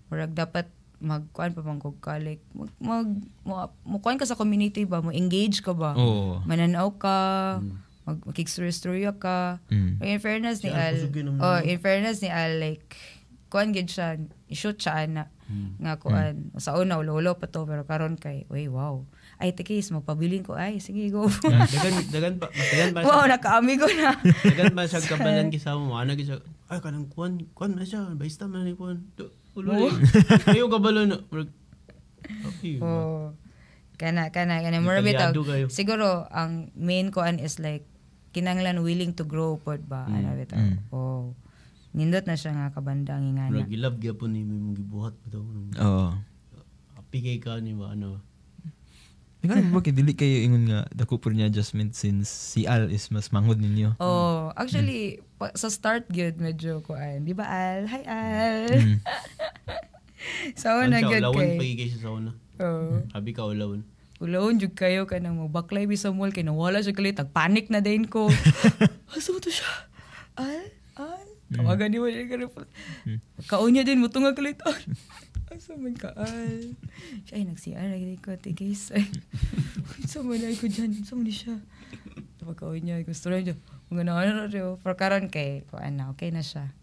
murag dapat magkuan pa bang kog kalik mag mag mo kuan ka sa community ba mo engage ka ba Oo. mananaw ka hmm. mag mag kikstorya ka mm. in fairness ni Al oh in fairness ni Al like kuan gid siya shoot siya na mm. nga kuan mm. sa una ulo pa to pero karon kay oy wow ay teke, mo pabilin ko ay sige go dagan dagan pa dagan pa wow nakaamigo na dagan pa sa kabalan kisama mo ana gisa ay kanang kuan kuan na siya basta man ni kuan ulo ayo kabalan okay oh kana kana kana mo bitaw siguro ang main ko an is like kinanglan willing to grow pod ba mm. ano bitaw mm. oh nindot na siya nga kabanda ang ingana. Nagilab gyapon ni mong gibuhat bitaw. daw. Oo. Apigay ka ni ba ano? Nga mo ba dili kayo ingon nga the pud niya adjustment since si Al is mas manghod ninyo. Oh, mm. actually mm. pa, sa start gyud medyo kuan, di ba Al? Hi Al. Mm. sa una gyud kay. Ulawon pa sa una. Oh. Mm. Habi ka ulawon. Ulawon jud kayo kanang mo baklay bi sa mall kay nawala siya tag panic na din ko. Asa to siya? Al? Al? Mm. Tawagan mm. ni mo siya. Mm. Kaunya din, mutungag kalit. Asa man kaal? Siya ay nag-CR, lagi ko, eh, tigis. Ay, sa man ay ko dyan, sa man siya. Pagkaon niya, gusto rin niya. Mga na oh. ano parkaron kay, kuan na, okay na siya.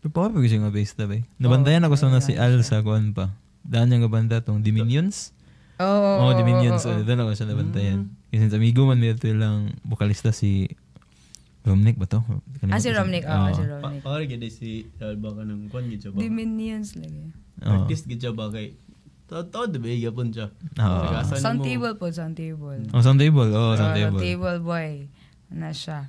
Pero pa siya nga base tabi. Eh? Nabantayan ako sa na si Al sa kuan pa. Daan niya nga banda tong Dominions. Oo, oh, oh, oh, Dominions. Oh, oh, oh. Doon ako siya nabantayan. Mm. Kasi sa amigo man, mayroon lang bukalista si Romnik ba to? Kalimutan ah, si Romnick. Oo, oh, si ah. Romnick. Pa Pari gada si Alba ka ng kwan, gidya ba? The lagi. Oh. Artist gidya ba kay... Totoo, di ba? Iga po siya. Oo. table po, sun table. Oh, sun table. Oh, sun table. table boy. Na ano siya.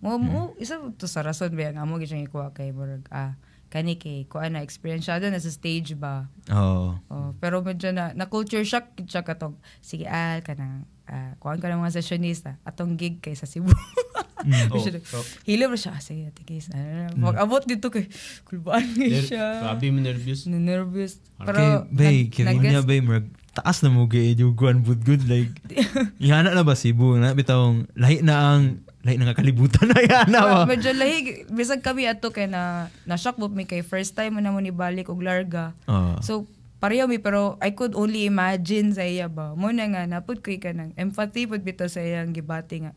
Mo, mo, isa to sa rason ba nga mo gitsyang ikuha kay Borg. Ah, kani kay ko ana experience siya ano, na sa stage ba. Oo. Oh. oh. pero medyo na na culture shock siya katong sige al kanang uh, ah, kuan ka ng mga sessionista atong gig kay sa Cebu. mm, oh, oh. Hilo mo siya. Ah, sige, tigis. Ah, mm. Mag-abot dito kay kulbaan niya siya. Grabe mo nervous. nervous. Pero, okay, bay, kaya niya bay, mag taas na mo kay yung guan good like ihana na ba Cebu na bitawong lahi na ang lahi nga kalibutan na yan na well, medyo oh. lahi bisag kami ato kay na na shock mo mi kay first time mo na mo ni balik og larga uh. so pareho mi pero I could only imagine sa iya ba mo na nga napud ko ka nang empathy pud bito sa iyang gibati nga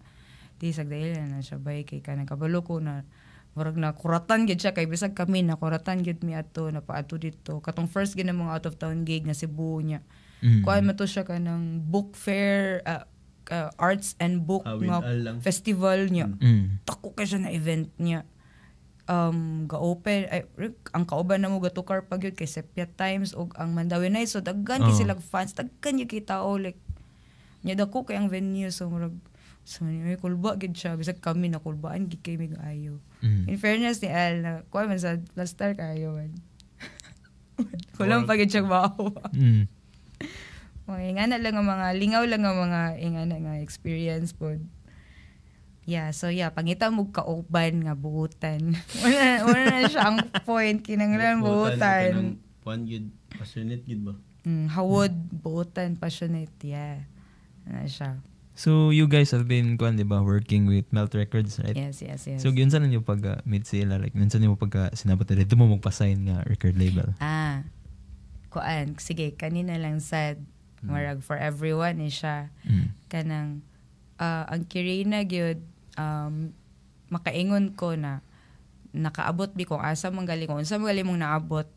di sag dahil na siya bay kay ka kabalo ko na murag na kuratan gid siya kay bisag kami na kuratan gid mi ato na paato dito katong first gid mga out of town gig na Cebu niya mm. kuan man to siya kanang book fair uh, uh, Arts and Book ah, nga festival niya. Mm. mm. Tako ka siya na event niya. Um, ga-open, ay, ang kauban na mo gatukar pag yun kay Sepia Times o ang Mandawi na so daggan oh. sila fans, daggan yung kita o oh, like, niya dako kay ang venue so murag, so may kulba gid siya bisag kami na kulbaan gid kay mig ayo. Mm. In fairness ni Al na kuha man sa star, kayo man. Kulang pag gid siya maawa. Mm. O, ingana lang ang mga, lingaw lang ang mga, ingana nga, experience po. Yeah, so yeah, pangita mo kauban nga buutan. una, una na siya ang point, kinanglan buutan. Buutan, yun, passionate yun ba? Mm, hawod, hmm. buutan, passionate, yeah. Ano siya. So you guys have been kuan di ba working with Melt Records, right? Yes, yes, yes. So yun sa niyo pag uh, meet sila like yun saan niyo pag uh, sinabot dito mo magpa-sign nga record label. Ah. Kuan, sige, kanina lang sad Mm. Marag for everyone eh siya. Mm. Kanang, uh, ang kirina gyud um, makaingon ko na nakaabot bi kung asa mang galing kung unsa magaling mong naabot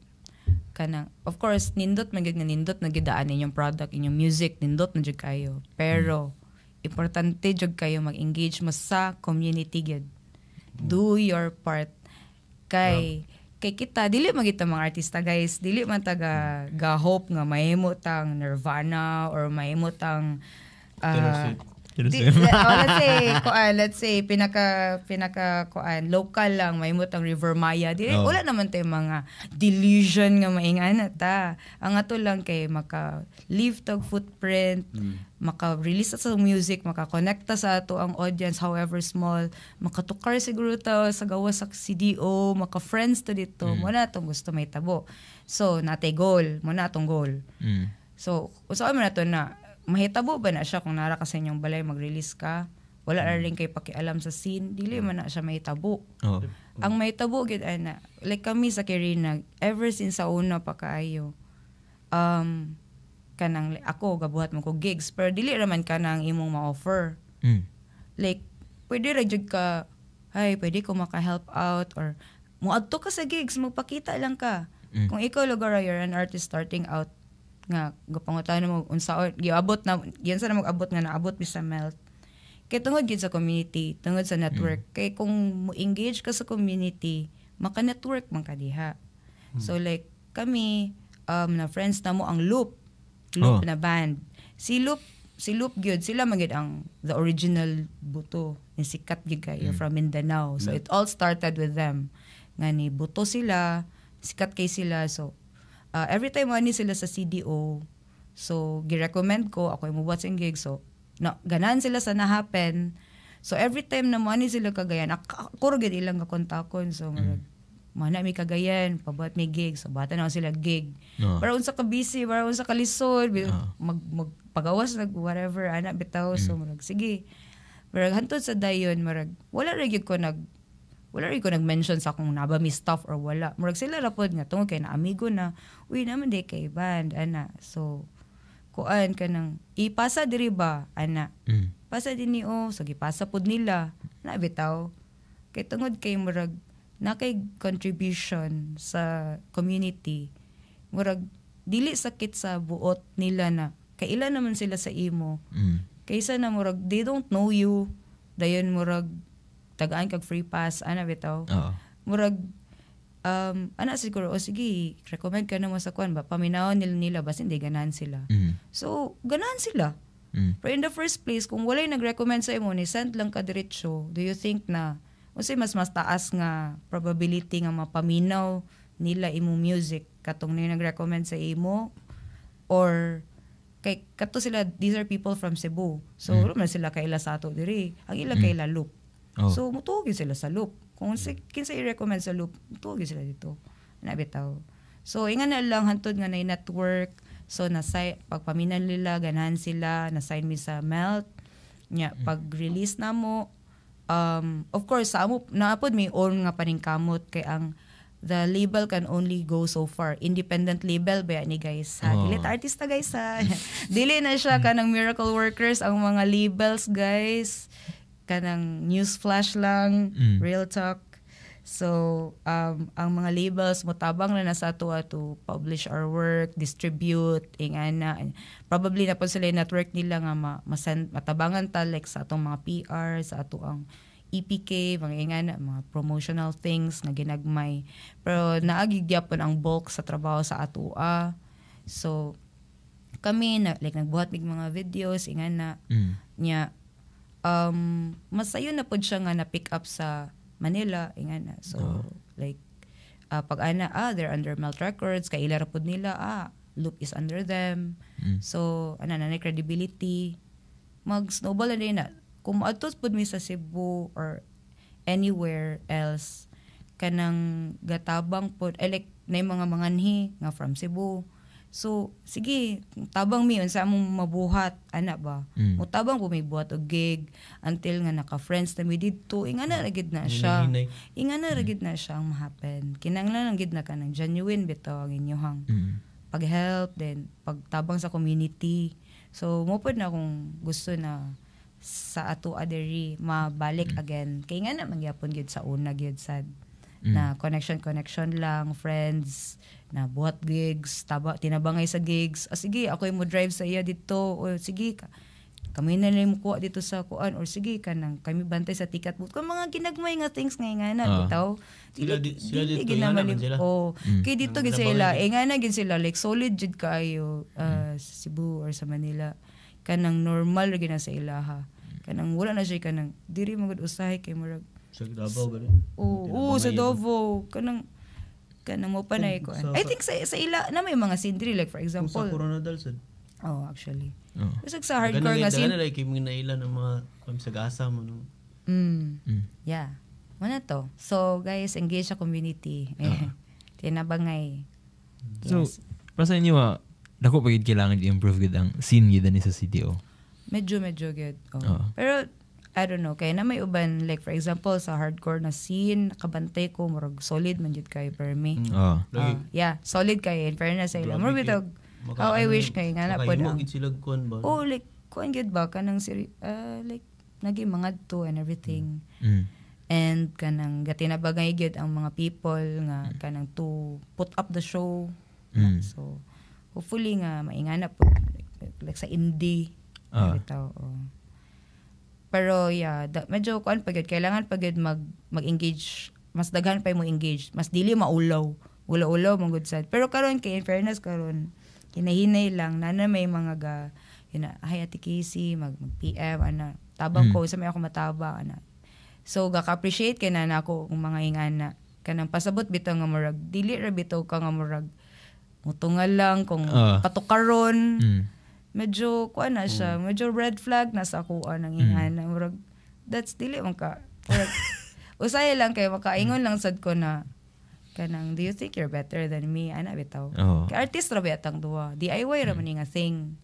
kanang of course nindot man gyud nga nindot nagidaan inyong product inyong music nindot na jud kayo pero mm. importante jud kayo mag-engage mo sa community gyud do mm. your part kay kay kita dili man kita mga artista guys dili man taga ga hope nga mahimo tang Nirvana or mahimo tang uh, Di, oh, let's say, kuan, let's say, pinaka, pinaka, kuan, local lang, may mo River Maya. Di, oh. Wala naman tayo mga delusion nga maingana ta. Ang ato lang kay maka leave tog footprint, mm. maka-release sa music, maka-connect sa ato ang audience, however small, makatukar siguro ta sa gawa sa CDO, maka-friends to dito, mm. mo na itong gusto may tabo. So, nate goal, mo na itong goal. Mm. So, usapan mo na to na, mahitabo ba na siya kung nara ka sa inyong balay mag-release ka wala na hmm. rin kay pakialam sa scene dili man na siya mahitabo oh. ang mahitabo gid ana like kami sa Karina ever since sa una pa kaayo um kanang ako gabuhat mo ko gigs pero dili raman ka nang imong ma-offer mm. like pwede ra jud ka hay pwede ko maka-help out or muadto ka sa gigs magpakita lang ka mm. kung ikaw lugar you're an artist starting out nga gapangutan mo or giabot na yan sa na mag-abot nga naabot mi melt kay tungod gid sa community tungod sa network mm. kay kung mo-engage ka sa community maka-network man ka diha mm. so like kami um na friends na mo ang loop loop oh. na band si loop si Loop Gyud, sila magid ang the original buto ni sikat gyud kayo mm. from Mindanao. So it all started with them. Nga ni buto sila, sikat kay sila. So uh, every time ani sila sa CDO, so gi-recommend ko, ako yung mubuhat sa gig, so no, ganan sila sa happen So every time na ani sila kagayan, ako rin ilang kakontakon, so mm. Mana mi kagayan, pabuhat may gig, so bata na sila gig. No. Ah. Para unsa ka busy, para unsa ka lisod, no. Ah. mag, pagawas nag whatever ana bitaw mm. so murag sige. pero hantud sa dayon murag wala ra gyud ko nag wala rin ko nag-mention sa kung naba mi stuff or wala. Murag sila rapod nga tungod kay na amigo na, uy naman di kay band, ana. So, kuan ka nang, ipasa diri ba, ana. Mm. Pasa din ni o, oh, so gipasa pod nila. Na bitaw. Kay tungod kay murag, na kay contribution sa community, murag, dili sakit sa buot nila na, kay kailan naman sila sa imo. Mm. Kaysa na murag, they don't know you. Dayon murag, tagaan kag free pass ana bitaw. Oo. Murag um ana siguro o sige recommend ka naman sa kwan ba paminaw nila nila basta hindi ganahan sila. mm So ganahan sila. Mm. Pero in the first place, kung walay nag-recommend sa imo ni send lang ka diretso, do you think na unsay mas mas taas nga probability nga mapaminaw nila imo music katong ni nag-recommend sa imo or kay kato sila these are people from Cebu. So mm. man sila ila sa ato diri. Ang ila mm. kaila loop. Oh. So, mutugi sila sa loop. Kung si, kinsa i-recommend sa loop, mutugi sila dito. Nabitaw. So, inga na lang, hantod nga na network So, nasay, pagpaminan nila, ganahan sila, nasign mi sa melt. Nya, mm. pag-release na mo, um, of course, sa amo, naapod may own nga paningkamot kay ang the label can only go so far. Independent label ba ni guys? Ha? Oh. Dilit artist guys ha. Dili na siya kanang miracle workers ang mga labels guys kanang news flash lang, mm. real talk. So, um, ang mga labels, mo tabang na nasa ato ah, to publish our work, distribute, ingana. Probably na po sila yung network nila nga ma, masan, matabangan ta like, sa atong mga PR, sa ato ang EPK, mga ingana, mga promotional things nga ginagmay. Pero naagigyapon ang bulk sa trabaho sa ato. Ah. So, kami, na, like, nagbuhat ng mga videos, ingana. Mm. Nya, um, masayo na pod siya nga na-pick up sa Manila. Inga na. So, oh. like, uh, pag ana, ah, they're under melt records, kay ila pod nila, ah, loop is under them. Mm. So, ana na, credibility. Mag-snowball na din na. Kung maatos pod mi sa Cebu or anywhere else, kanang gatabang pod, eh, like, na mga manganhi nga from Cebu, So, sige, tabang mi, sa mong mabuhat, ana ba? Mm. O tabang po may buhat og gig, until nga naka-friends na mi dito, inga na ragid na siya. Inga na ragid mm. na siya ang mahapen. Kinanglan ang gid na ka ng genuine bitaw ang inyohang mm. pag-help, then pagtabang sa community. So, mo pud na kung gusto na sa ato aderi mabalik mm. again. Kay nga na mangyapon gyud sa una gyud sad mm. na connection connection lang, friends, na buhat gigs, taba, tinabangay sa gigs. Ah, sige, ako mo drive sa iya dito. O sige, ka, kami na lang kuha dito sa kuan or sige ka nang kami bantay sa ticket booth kung mga ginagmay nga things nga nga na uh, bitaw sila di, sila di, dito ginamalim oh mm. kay dito gid sila eh nga na gin sila like solid jud kayo uh, mm. sa Cebu or sa Manila kanang normal ra na sa ilaha kanang wala na siya kanang diri magud usahay kay murag sa Davao ba Oo, oh, oh sa Davao kanang kana mo pa na So, I think sa, sa ila na may mga sindri like for example. Sa Corona Dalsad. Oh, actually. Oh. Kasi sa hardcore nga sin. Ganun like yung naila ng mga um, sa gasa mo no. Mm. mm. Yeah. Wala to. So guys, engage sa community. Uh-huh. Tinabangay. Yes. So, para sa inyo ah, dako pa kailangan i-improve gid ang scene gid ni sa CDO. Medyo medyo gid. Oh. Uh-huh. Pero I don't know, kaya na may uban, like for example, sa hardcore na scene, nakabantay ko, murag solid man jud kay for me. Mm. Oh. Uh, yeah, solid kay in fairness sa ila. bitog, how I wish kay nga na po na. Oh, like, kuan gid ba kanang seri uh, like naging mga to and everything. Mm. mm. And kanang gatinabagay gyud ang mga people nga mm. kanang to put up the show. Mm. So hopefully nga maingana po like, like, sa indie. Uh. Bitaw, oh. Pero yeah, da, medyo kuan pagod kailangan pagod mag mag-engage mas daghan pa mo engage mas dili maulaw Ulaw-ulaw mong good side pero karon kay in fairness karon kinahinay lang nana may mga ga yun na ay ate Casey mag, mag PM ana tabang mm. ko sa may ako mataba ana so ga appreciate kay nana ko ang mga ingana kanang pasabot bitaw nga murag dili ra bitaw ka nga murag mutungal lang kung uh. patukaron mm medyo kuan na siya mm. medyo red flag na sa kuha nang ingana mm. murag that's dili man ka murag, usay lang kay makaingon mm. lang sad ko na kanang do you think you're better than me ana bitaw oh. kay artist ra batang duwa DIY ra man mm. nga thing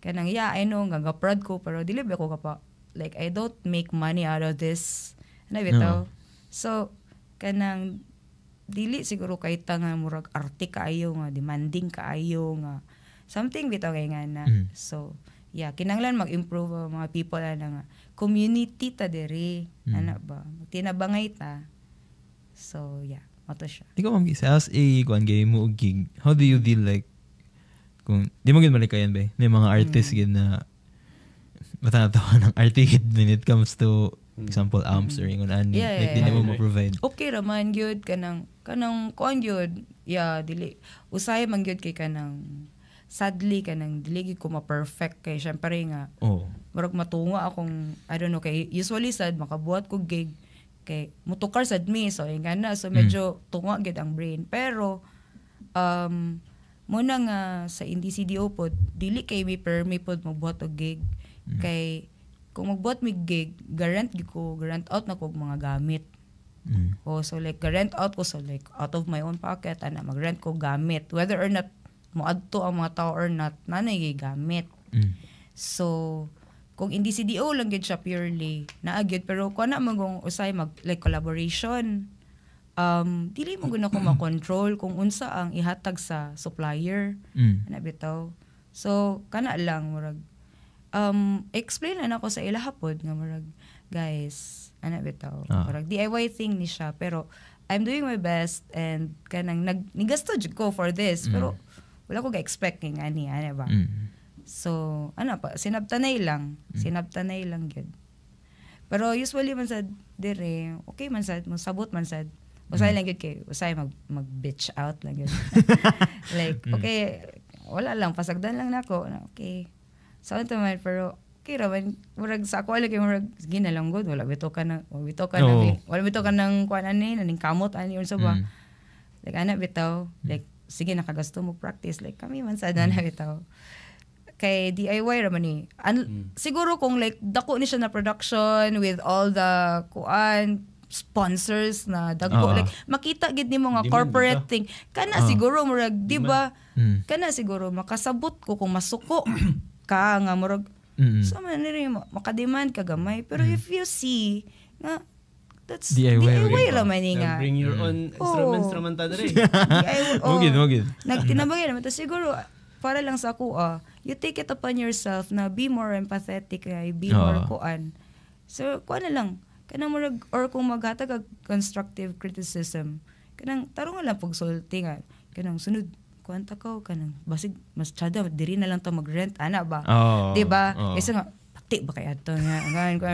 kanang yeah I know nga proud ko pero dili ba ko ka pa like I don't make money out of this ana bitaw no. so kanang dili siguro kay tanga murag arte kaayo nga demanding kaayo nga something bitaw kay nga na. Mm. So, yeah, kinanglan mag-improve ang mga people ana nga. Community ta diri, mm. ana ba? Tinabangay ta. So, yeah, moto siya. Ikaw ma'am, sa as a kuan gay mo gig, how do you deal like kung di mo gid malikayan ba? May mga artist mm. gid na matatawa ng artist when it comes to mm. example amps mm. or ingon ani yeah, like yeah. di mo mo provide okay man gyud kanang kanang kon gyud yeah dili usay man gyud kay kanang sadly ka nang diligi ko ma-perfect kay syempre nga. Oh. Murag matunga akong I don't know kay usually sad makabuhat ko gig kay mutukar sad me so nga na so mm. medyo mm. tunga gid ang brain pero um mo na nga sa hindi CDO dili kay may per mi pod magbuhat og gig mm. kay kung magbuhat mi gig garant gid ko garant out na ko mga gamit Mm. Oh, so like rent out ko so like out of my own pocket ana mag-rent ko gamit whether or not moadto ang mga tao or not na gigamit. Mm. So kung hindi CDO lang gyud siya purely naa gyud pero ko na magong usay mag like collaboration um dili mo guna ko makontrol kung unsa ang ihatag sa supplier mm. na bitaw. So kana lang murag um, explain na ako sa ila hapod nga murag guys ana bitaw ah. murag DIY thing ni siya pero I'm doing my best and kanang nag nigasto jud ko for this mm. pero wala ko ga-expect nga niya, di ba? Mm. So, ano pa, sinabtanay lang. Mm. Sinabtanay lang yun. Pero usually man sad dire, okay man sad, sabot man sad. Usay mm. lang yun kay, usay mag, mag-bitch out lang yun. like, mm. okay, wala lang, pasagdan lang nako. Na okay. So, ito man, pero okay raman, murag sa ako alam kay murag ginalanggod, wala bito ka na, wala bito ka no. na, wala bito ka nang kuan ani, naning kamot ani unsa ba. Mm. Like ana bitaw, like sige nakagasto mo practice like kami man sad mm. na bitaw kay DIY raman ni An- mm. siguro kung like dako ni siya na production with all the kuan sponsors na dagko uh, like makita gid nimo nga corporate thing kana uh, siguro murag di ba mm. kana siguro makasabot ko kung masuko ka nga murag mm. so man ni mo makademand ka gamay pero mm. if you see nga That's DIY, DIY rin. laman eh nga. Bring your own oh. instruments oh. naman ta dere. DIY. Oh. Mugid, mugid. Nagtinabagay naman. Tapos siguro, para lang sa ako, ah, you take it upon yourself na be more empathetic, eh, be oh. more kuan. So, kuan na lang. Kanang murag, or kung maghatag ag constructive criticism, kanang tarong lang pag sulti nga. Kanang sunod, kuan ta ko, kanang basig mas tsada diri na lang ta mag-rent ana ba oh, 'di ba oh. isa nga pati ba kay adto nga ngan ko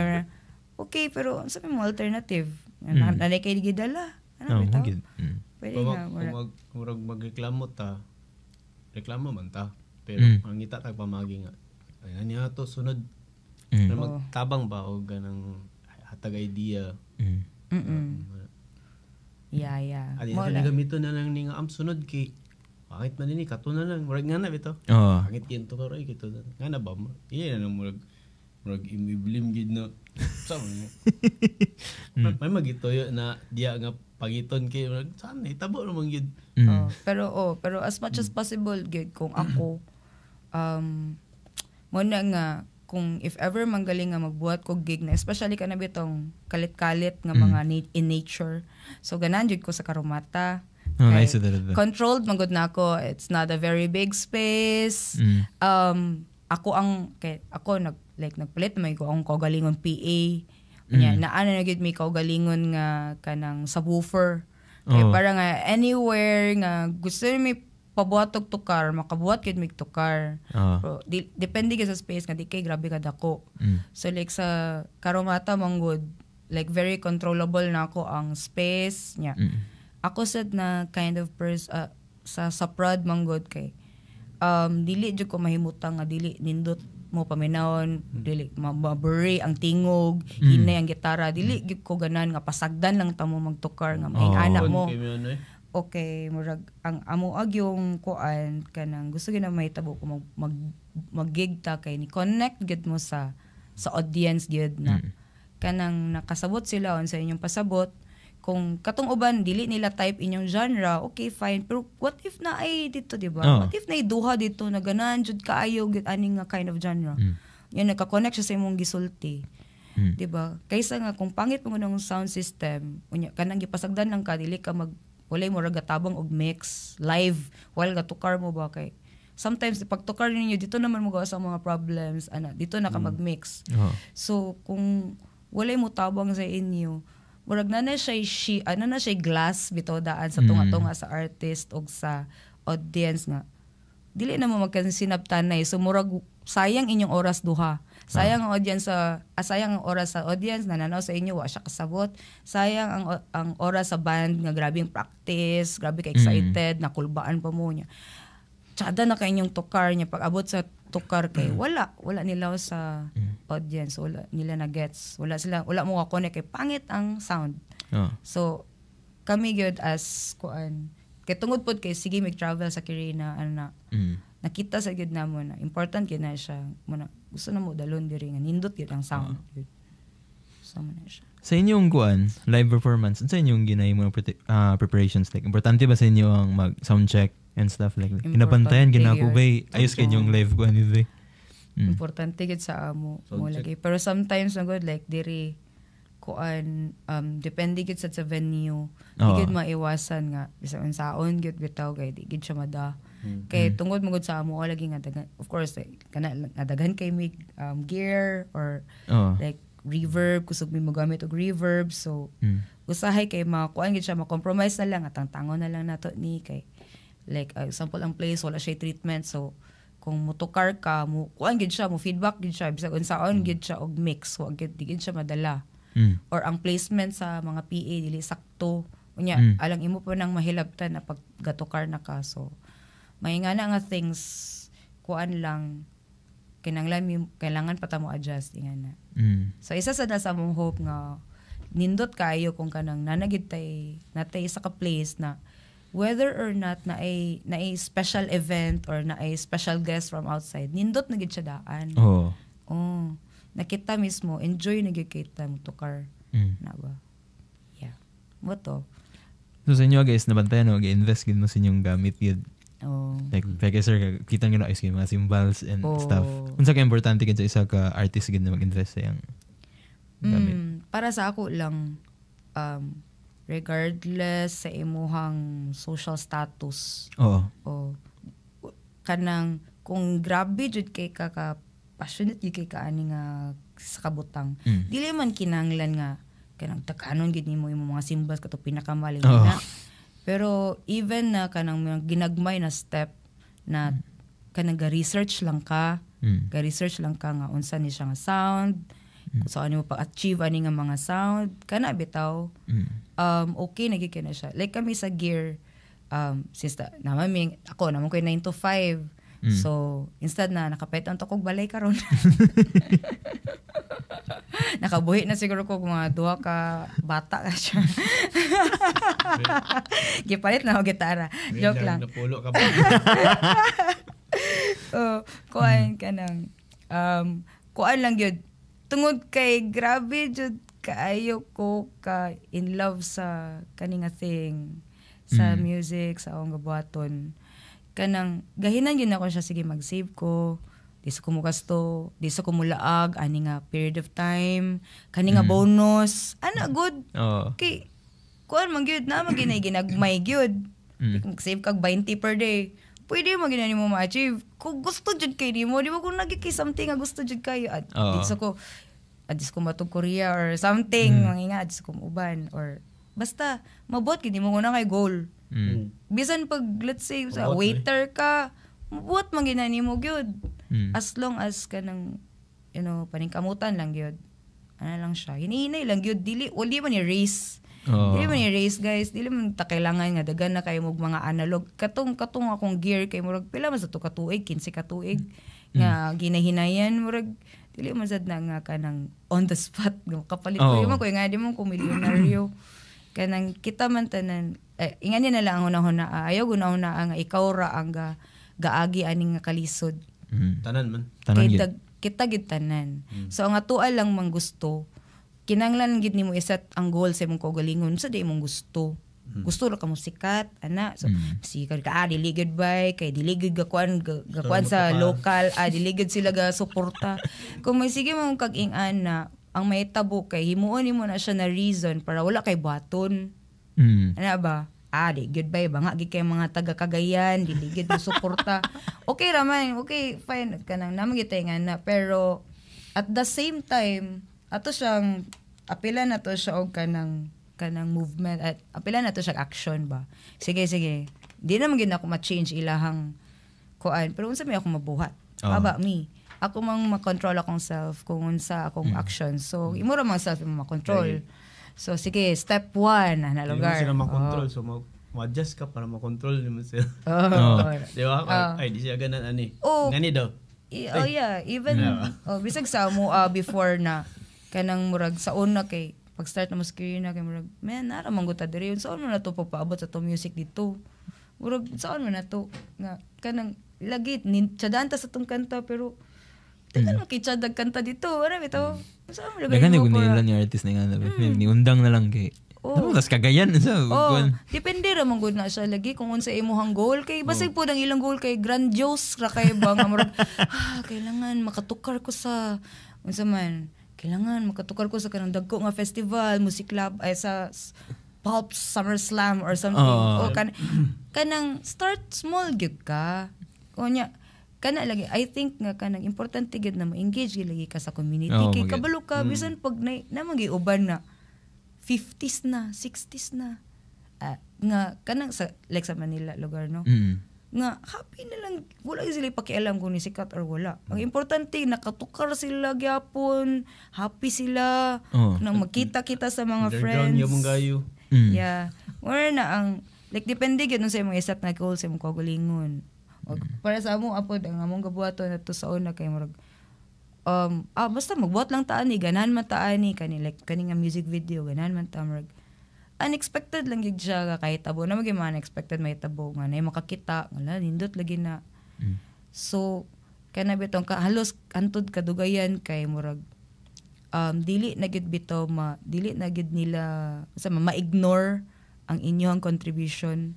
Okay, pero ang sabi mo, alternative. Mm. Nanay kay gidala. Ano, no, bitaw? Mm. Pwede Pag, nga. Murag, kung, kung magreklamo ta, reklamo man ta. Pero mm. ang ita tag pamagi nga. Ayan niya to, sunod. Mm. Pero magtabang ba o ganang hatag idea. Mm. Um, yeah, yeah. At ito, gamito na lang ni nga, am sunod kay Pangit man ni kato na lang. Murag nga na bito. Oh. Pangit yun to karoy. Kito na. Nga na ba? Iyan na lang murag murag imiblim gid na sa mo. mm. May magituyo na diya nga pangiton kay murag saan eh tabo naman gid. Mm. Uh, pero oh, pero as much as possible gid kung ako um mo na nga kung if ever manggaling nga magbuhat ko gig na especially kana bitong kalit-kalit nga mga mm. na- in nature. So ganan jud ko sa Karumata. Oh, nice Controlled magod na ako. It's not a very big space. Mm. Um ako ang kay, ako nag like nagpalit may ko akong kaugalingon PA. Kanya, mm. na ano na gid may kaugalingon nga kanang subwoofer. Kay oh. para nga anywhere nga gusto may pabuhat og tukar, makabuhat gid mig tukar. Oh. Pero, di, depende gyud sa space nga di kay grabe ka dako. Mm. So like sa Karomata manggod, like very controllable na ako ang space niya. Mm. Ako sad na kind of person uh, ah, sa sa prod manggod kay um dili jud ko mahimutang nga dili nindot mo paminawon mm. dili mababuri ang tingog mm. hinay ang gitara dili hmm. gyud ko ganan nga pasagdan lang ta mo magtukar nga may oh. anak mo okay eh. murag ang amo ag yung kuan kanang gusto gyud na may tabo ko mag, mag maggig ta kay ni connect gyud mo sa sa audience gyud na mm. kanang nakasabot sila on sa inyong pasabot kung katong uban dili nila type inyong genre okay fine pero what if na ay dito diba oh. what if na duha dito na ganan jud kaayo git aning kind of genre mm. yun nagka-connect siya sa imong gisulti mm. di kaysa nga kung pangit mo ng sound system unya kanang gipasagdan lang ka dili ka mag walay mo ragatabang og mix live while gatukar mo ba kay sometimes pag tukar ninyo dito naman mo gawas ang mga problems ana dito na ka mm. mag-mix uh-huh. so kung walay mo tabang sa inyo murag na na siya she, ano ah, na siya glass bitodaan sa tunga-tunga mm. sa artist og sa audience nga dili na mo magkan sinaptan na eh. so murag sayang inyong oras duha sayang ang audience sa ah, sayang ang oras sa audience nananaw sa inyo wa siya kasabot sayang ang ang oras sa band nga grabe ang practice grabe ka excited mm. Mm-hmm. nakulbaan pa mo niya tsada na kay inyong tukar niya. Pag abot sa tukar kay mm. wala. Wala nila sa mm. audience. Wala nila na gets. Wala sila. Wala mo kakonek kay pangit ang sound. Oh. So, kami gyud as kuan kay tungod pod kay sige mig travel sa Kirina ano na mm. nakita sa gud na mo na important gyud na siya mo na gusto na mo dalon diri nga nindot gyud ang sound uh-huh. Ah. so na siya sa inyong kuan live performance sa inyong ginay mo uh, preparations like importante ba sa inyo ang mag sound check and stuff like that. Kinapantayan, ginakubay. Ayos kayo yung life ko ano day. Eh. Mm. Importante gid sa amo mo lagi. Pero sometimes na ano, good like diri kuan um depende gid sa, sa venue. Oh. Di gid maiwasan nga bisan unsaon gid bitaw kay di gid siya mada. Mm. Kay mm. tungod magud sa amo lagi nga dagan. Of course like, kana nadagan kay mig um, gear or oh. like reverb kusog mi magamit og reverb so mm. usahay kay mga kuan gid siya ma-compromise na lang atang tango na lang nato ni kay Like, uh, example, ang place, wala siya treatment. So, kung motokar ka, mo, kuan gid siya, mo feedback gid siya, bisag unsaon mm. gid siya og mix, wa gid gid siya madala. Mm. Or ang placement sa mga PA dili sakto. Unya, mm. alang imo pa nang mahilabtan na pag gatokar na ka. So, mahinga na nga things kuan lang kinanglan kailangan pa ta mo adjust nga na. Mm. So isa sa nasa mong hope nga nindot kayo kung kanang nanagid tay natay sa ka place na whether or not na ay na ay special event or na ay special guest from outside nindot na gid siya daan oh oh nakita mismo enjoy na gid kita mo to car mm. na ba yeah mo to so sa inyo guys nabantayan no gi-invest gid mo sa inyong gamit gid Oh. Like, peke sir, kita nyo ice mga symbols and oh. stuff. Unsa ka importante gid sa isa ka artist gid na mag-invest sa yang gamit? Mm, para sa ako lang, um, regardless sa imuhang social status. Oo. O kanang kung grabe jud kay ka ka passionate jud kay ka nga sa kabutang. Mm. Dili man kinanglan nga kanang takanon gid nimo imong mga simbas kato pinakamaling oh. na. Pero even na kanang ginagmay na step na mm. kanang ga-research lang ka, mm. ga-research lang ka nga unsa ni siya nga sound, mm. so ano pa achieve ani nga mga sound kana bitaw mm. um okay na na siya like kami sa gear um since na, maming ako naman ko 9 to 5 mm. so instead na nakapait ang kog balay karon nakabuhi na siguro ko mga duha ka bata ka siya. Gipalit na ako gitara. Joke lang. Napulo ka ba? oh, kuhaan ka ng um, kuhaan lang yun tungod kay grabe jud kaayo ko ka in love sa kaninga thing sa mm. music sa akong gabuhaton kanang gahinan gyud ako siya sige mag-save ko di sa kumugasto di sa kumulaag ani nga period of time kani nga mm. bonus ana good oh. kay kuan man gyud na maginay ginagmay gyud mm. mag-save kag 20 per day pwede mo ginani mo ma-achieve. Kung gusto jud kay di mo, di ba kung nagiki something nga ah, gusto jud kayo, at uh-huh. So, ko, adis ko matog Korea or something, mm. mga adis ko uban or basta mabot kini mo una kay goal. Mm. Bisan pag let's say sa waiter eh. ka, mabot man ginani mo gyud. Mm. As long as ka nang you know, paning kamutan lang gyud. Ana lang siya, hinihinay lang gyud dili wali man ni race. Oh. Dili man i-race guys, dili man ta kailangan nga dagan na kayo og mga analog. Katong katong akong gear kay murag pila man sa to ka 15 ka tuig mm. nga ginahinayan murag dili man sad na nga kanang on the spot no kapalit oh. ko yung ko nga di mo ko milyonaryo kanang kita man tanan eh, ingani na lang una una ayo ah, guna-huna nga ikaw ra ang ga, gaagi aning nga kalisod. Mm. Tanan man. Tanan kita, kita gid tanan. Mm. So ang atoa lang mang gusto kinanglan gid nimo isat ang goal sa imong kaugalingon sa di imong gusto Mm. Gusto ra ka mo sikat, ana. So, mm. sikat ka, ah, diligid ba? Kay diligid ka kuan, ga, ga kuan sa local, ah, diligid sila ga suporta. Kung may sige mong kag-ingan na, ang may tabo kay himuon mo na siya na reason para wala kay baton. Mm. Ana ba? Ah, di, goodbye ba nga, kay mga taga-kagayan, diligid mo suporta. okay raman, okay, fine, kanang namagitay nga na. Pero, at the same time, ato siyang apila na to siya og kanang kanang movement at apila na to siya action ba. Sige sige. Di naman gid ako ma-change ilahang kuan pero unsa may ako mabuhat. Oh. Aba me ako mang makontrol akong self kung unsa akong mm. action. So, mm. ra mang self mo makontrol. Right. So, sige, step one, na lugar. Hindi mo sila makontrol. Oh. So, mag adjust ka para makontrol mo sila. Oh. oh. Di ba? Oh. Ay, di siya ganun, ani. Oh. Gani daw. I, oh, yeah. Even, yeah. oh, bisag sa mo uh, before na, kanang murag sa una kay pag start na mas career na kay murag man ara man diri yun saan mo na to papaabot sa to music dito murag saan mo na to nga kanang lagit nin tsadanta sa tong kanta pero Tingnan mm. mo kay Chad nagkanta dito. Wala bitaw. Mm. sa mo lagay mo ko? Nagkanya ni artist na nga. Hmm. Ni undang na lang kay. Oh. Tapos kagayan sa oh. Kwan. Depende ra man gud na siya lagi kung unsa imo hang goal kay basig oh. po ang ilang goal kay grandiose ra kay ba nga murag ah, kailangan makatukar ko sa unsa man kailangan makatukar ko sa kanang dagko nga festival, music club ay sa Pulp summer slam or something. Uh, o kan kanang start small gyud ka. Kunya kana lagi I think nga kanang importante gyud na ma-engage lagi ka sa community oh, kay kabalo ka mm. bisan pag na, na uban na 50s na, 60s na. Uh, nga kanang sa like sa Manila lugar no. Mm nga happy na lang wala sila pakialam kung ni sikat or wala ang importante nakatukar sila gyapon happy sila oh. nang magkita kita sa mga friends down, yung gayo mm. yeah wala na ang like depende gyud sa imong isat na goal sa imong kagulingon mm. para sa amo apod ang among gabuhato ato to sa una kay murag um ah basta magbuhat lang taani ganan man taani kani like kani nga music video ganan man ta murag unexpected lang gig siya nga kay tabo na maging unexpected may tabo nga na makakita wala nindot lagi na mm. so kana bitong ka halos antud kadugayan kay murag um dili na gid bitaw ma dili na gid nila sa ma-ignore ang inyong contribution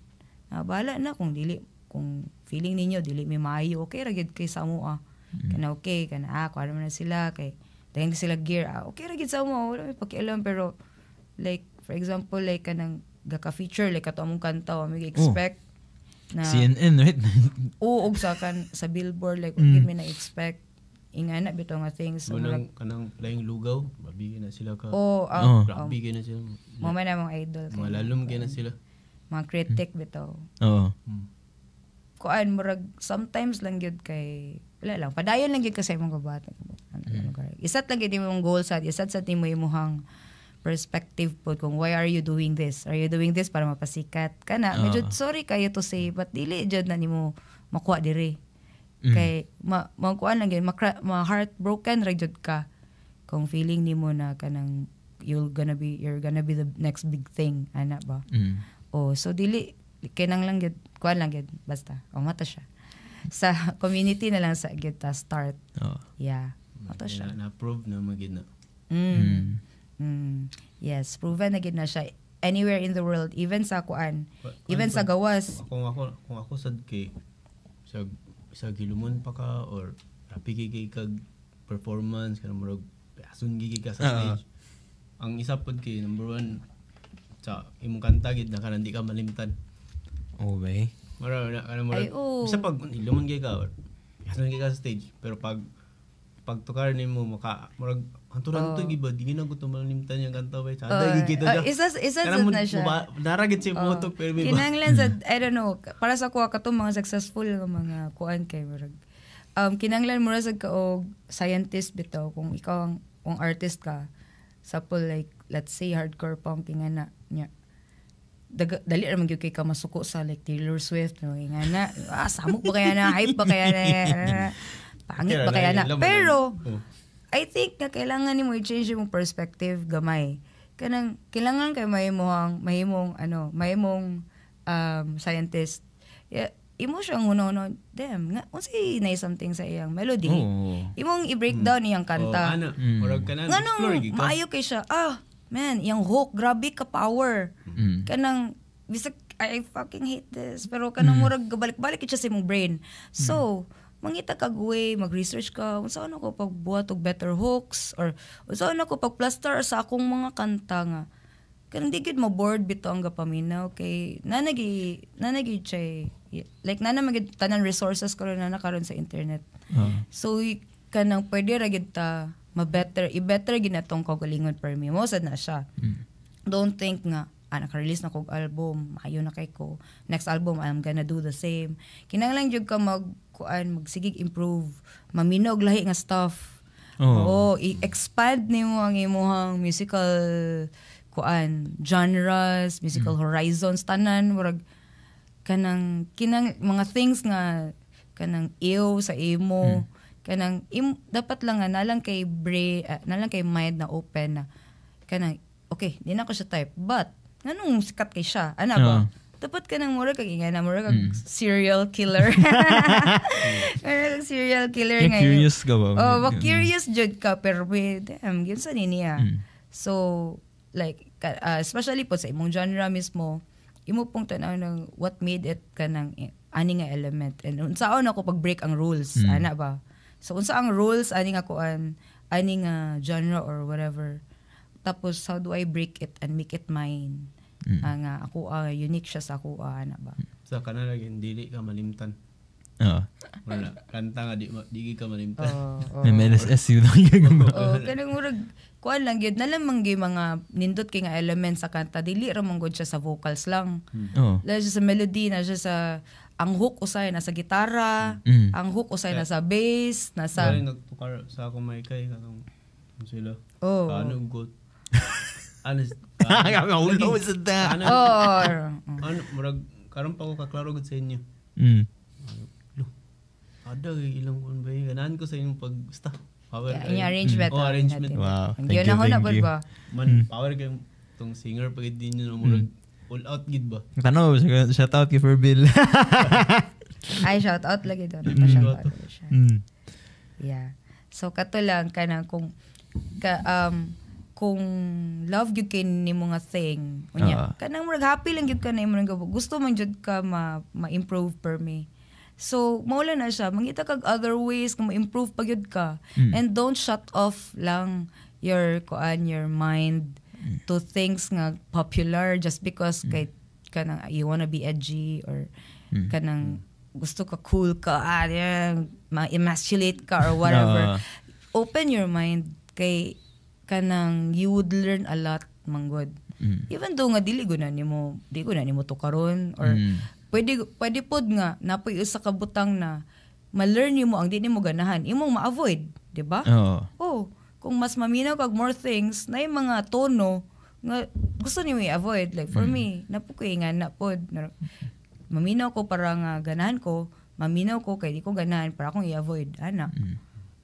uh, bahala na kung dili kung feeling ninyo dili may maayo okay ra gid kay sa mo ah mm. kana okay kana ah kuha na sila kay dahil sila gear ah okay ra gid sa mo ah, wala may pakialam pero like For example, like kanang gaka-feature like ato among kanta wa mig oh. expect oh. na CNN right? Oo, og sa kan sa Billboard like mm. me na expect inga na bito nga things so, Unang, kanang playing lugaw babi na sila ka oh, ah, uh, ah. oh. rugby um, na sila mo man among idol mga lalom na sila mga critic mm. bitaw oo oh. mm. kuan murag sometimes lang gyud kay wala lang padayon lang gyud kasi imong kabata ano, mm. isa't lang gyud imong goal sa isa't sa timo imuhang perspective po kung why are you doing this? Are you doing this para mapasikat ka na? Uh. Medyo ah. sorry kayo to say but dili jud na nimo makuha dire. Mm. Kay ma makuan lang gyud ma, ma heartbroken ra jud ka kung feeling nimo na kanang you're gonna be you're gonna be the next big thing ana ba. Mm. Oh, so dili kay nang lang gyud kuan lang gyud basta. O mata siya. Sa community na lang sa gyud start. Oh. Yeah. Mata siya. Na, na-prove na magid na. Mm. mm. Mm. Yes, proven na gid na siya anywhere in the world, even sa kuan, even pa, sa gawas. Kung ako kung ako sad kay sa sa gilumon pa ka or napigigay kag performance kana murag asun gigi ka sa ah. stage. Uh-huh. Ang isa pud kay number one sa imong kanta gid na kanang di ka malimtan. Oh, bay. Mara na kana murag. Ay, oh. Isa pag gilumon gyud ka or asun gyud ka sa stage pero pag pag tukar nimo maka murag Anturan oh. tuh giba dingin aku tumal nimtan yang kanta we chanda oh. gitu dah. Uh, isa isa jud na siya. naragit si oh. motok pero may Kinanglan sa, hmm. I don't know, para sa kuha ka to mga successful nga ano, mga kuan kay murag. Um, kinanglan mura sa kaog scientist bitaw kung ikaw ang kung artist ka. Sapol like, let's say hardcore punk nga na niya. Dag, dali ra magyud kay ka masuko sa like Taylor Swift no nga na ah, samok ba kaya na hype ba kaya na, na pangit ba kaya na pero oh I think nga kailangan ni mo i-change yung perspective gamay. Kanang kailangan kay may may mahimong ano, mahimong um, scientist. Yeah, imo siyang uno no, damn, nga, unsay na something sa iyang melody. Oh. Imong i-breakdown hmm. mm. iyang kanta. Oh, ana, mm. murag ka na, nung, maayo kay siya, ah, man, iyang hook, grabe ka power. Mm. Kanang, bisag, I fucking hate this. Pero kanang mm. murag, gabalik-balik siya sa imong brain. So, mm mangita kag way mag-research ka unsa ano ko pagbuhat og better hooks or unsa ano ko pagplaster sa akong mga kanta nga kan di gid mo bored bito ang gapaminaw okay nanagi nanagi chay eh. like nana magid tanan resources ko na nakaron sa internet uh-huh. so kanang pwede ra gid ta ma-better i-better gid natong kagalingon per me mo sad na siya mm. don't think nga ah, naka-release na kog album, maayo na kay ko. Next album, I'm gonna do the same. Kinang lang jud ka mag kuan magsigig improve, maminog lahi nga stuff. Oh. Oo, i-expand nimo ang imong musical kuan genres, musical mm. horizons tanan murag kanang kinang mga things nga kanang ill sa imo. Mm. Kanang im, dapat lang nga nalang kay brain, uh, ah, nalang kay mind na open na kanang okay, di na ko siya type. But nganong sikat kay siya? Ana ba? Yeah dapat ka nang mura kag hmm. ingana mura kag serial killer. mura serial killer yeah, ngayon. Curious ka ba? Oh, ba curious jud ka pero damn, um, ginsa ni niya. Hmm. So like uh, especially po sa imong genre mismo, imo pong tanaw ng what made it ka ng ani nga element and unsaon ako pag break ang rules, mm. ana ba? So unsa ang rules ani nga kuan, ani nga genre or whatever. Tapos how do I break it and make it mine? Mm. Ang ah, uh, ako uh, unique siya sa ako uh, na ba. Sa kana lagi dili ka malimtan. Oo. Wala. Kanta nga, di, di ka malimtan. Oo. Oh, oh. MLSSU lang yung mga. Oo. Kanang murag, kuan lang yun. Nalamang yung mga nindot kay nga element sa kanta. Dili ramang good siya sa vocals lang. Hmm. Oo. Hmm. Lalo siya sa melody, na siya sa ang hook usay na sa gitara, mm. ang hook usay na sa bass, nasa... Dali nagtukar sa akong may kay, kanong sila. Oo. Oh. Kaano, good. ano Kami ulo sa ta. Ano, ano, murag, karon pa ko ka klaro sa inyo. Mm. Lo. Ada ilang kun ba ganahan ko sa inyong pag basta. Power. Yeah, yung arrangement. Mm. Oh, arrangement. Wow. Thank Yun you, thank na you. ba? Man, mm. power kay tong singer pag di niyo murag all out gid ba? Tanaw, shout out kay for Bill. Ay, shout out lagi doon. Mm-hmm. Mm. Yeah. So, kato lang ka na kung ka, um, kung love you kay nimo nga thing unya uh-huh. kanang murag happy lang gyud ka na imo nga gusto man jud ka ma, ma-improve per me so maula na siya mangita kag other ways kung ma-improve pa gyud ka mm. and don't shut off lang your kuan your mind mm. to things nga popular just because mm. kay kanang you wanna be edgy or mm. kanang gusto ka cool ka ah, yeah, ma-emasculate ka or whatever uh. open your mind kay kanang you would learn a lot manggod. Mm. Even though nga dili gud na nimo, di ko na nimo to karon or mm. pwede pwede pod nga napoy usa ka butang na ma-learn nimo ang di nimo ganahan, imong ma-avoid, di ba? Oh. oh. Kung mas maminaw kag more things, na yung mga tono nga gusto nimo i-avoid like for mm. me, ko nga na pod. Maminaw ko para nga ganahan ko, maminaw ko kay di ko ganahan para akong i-avoid ana. Mm.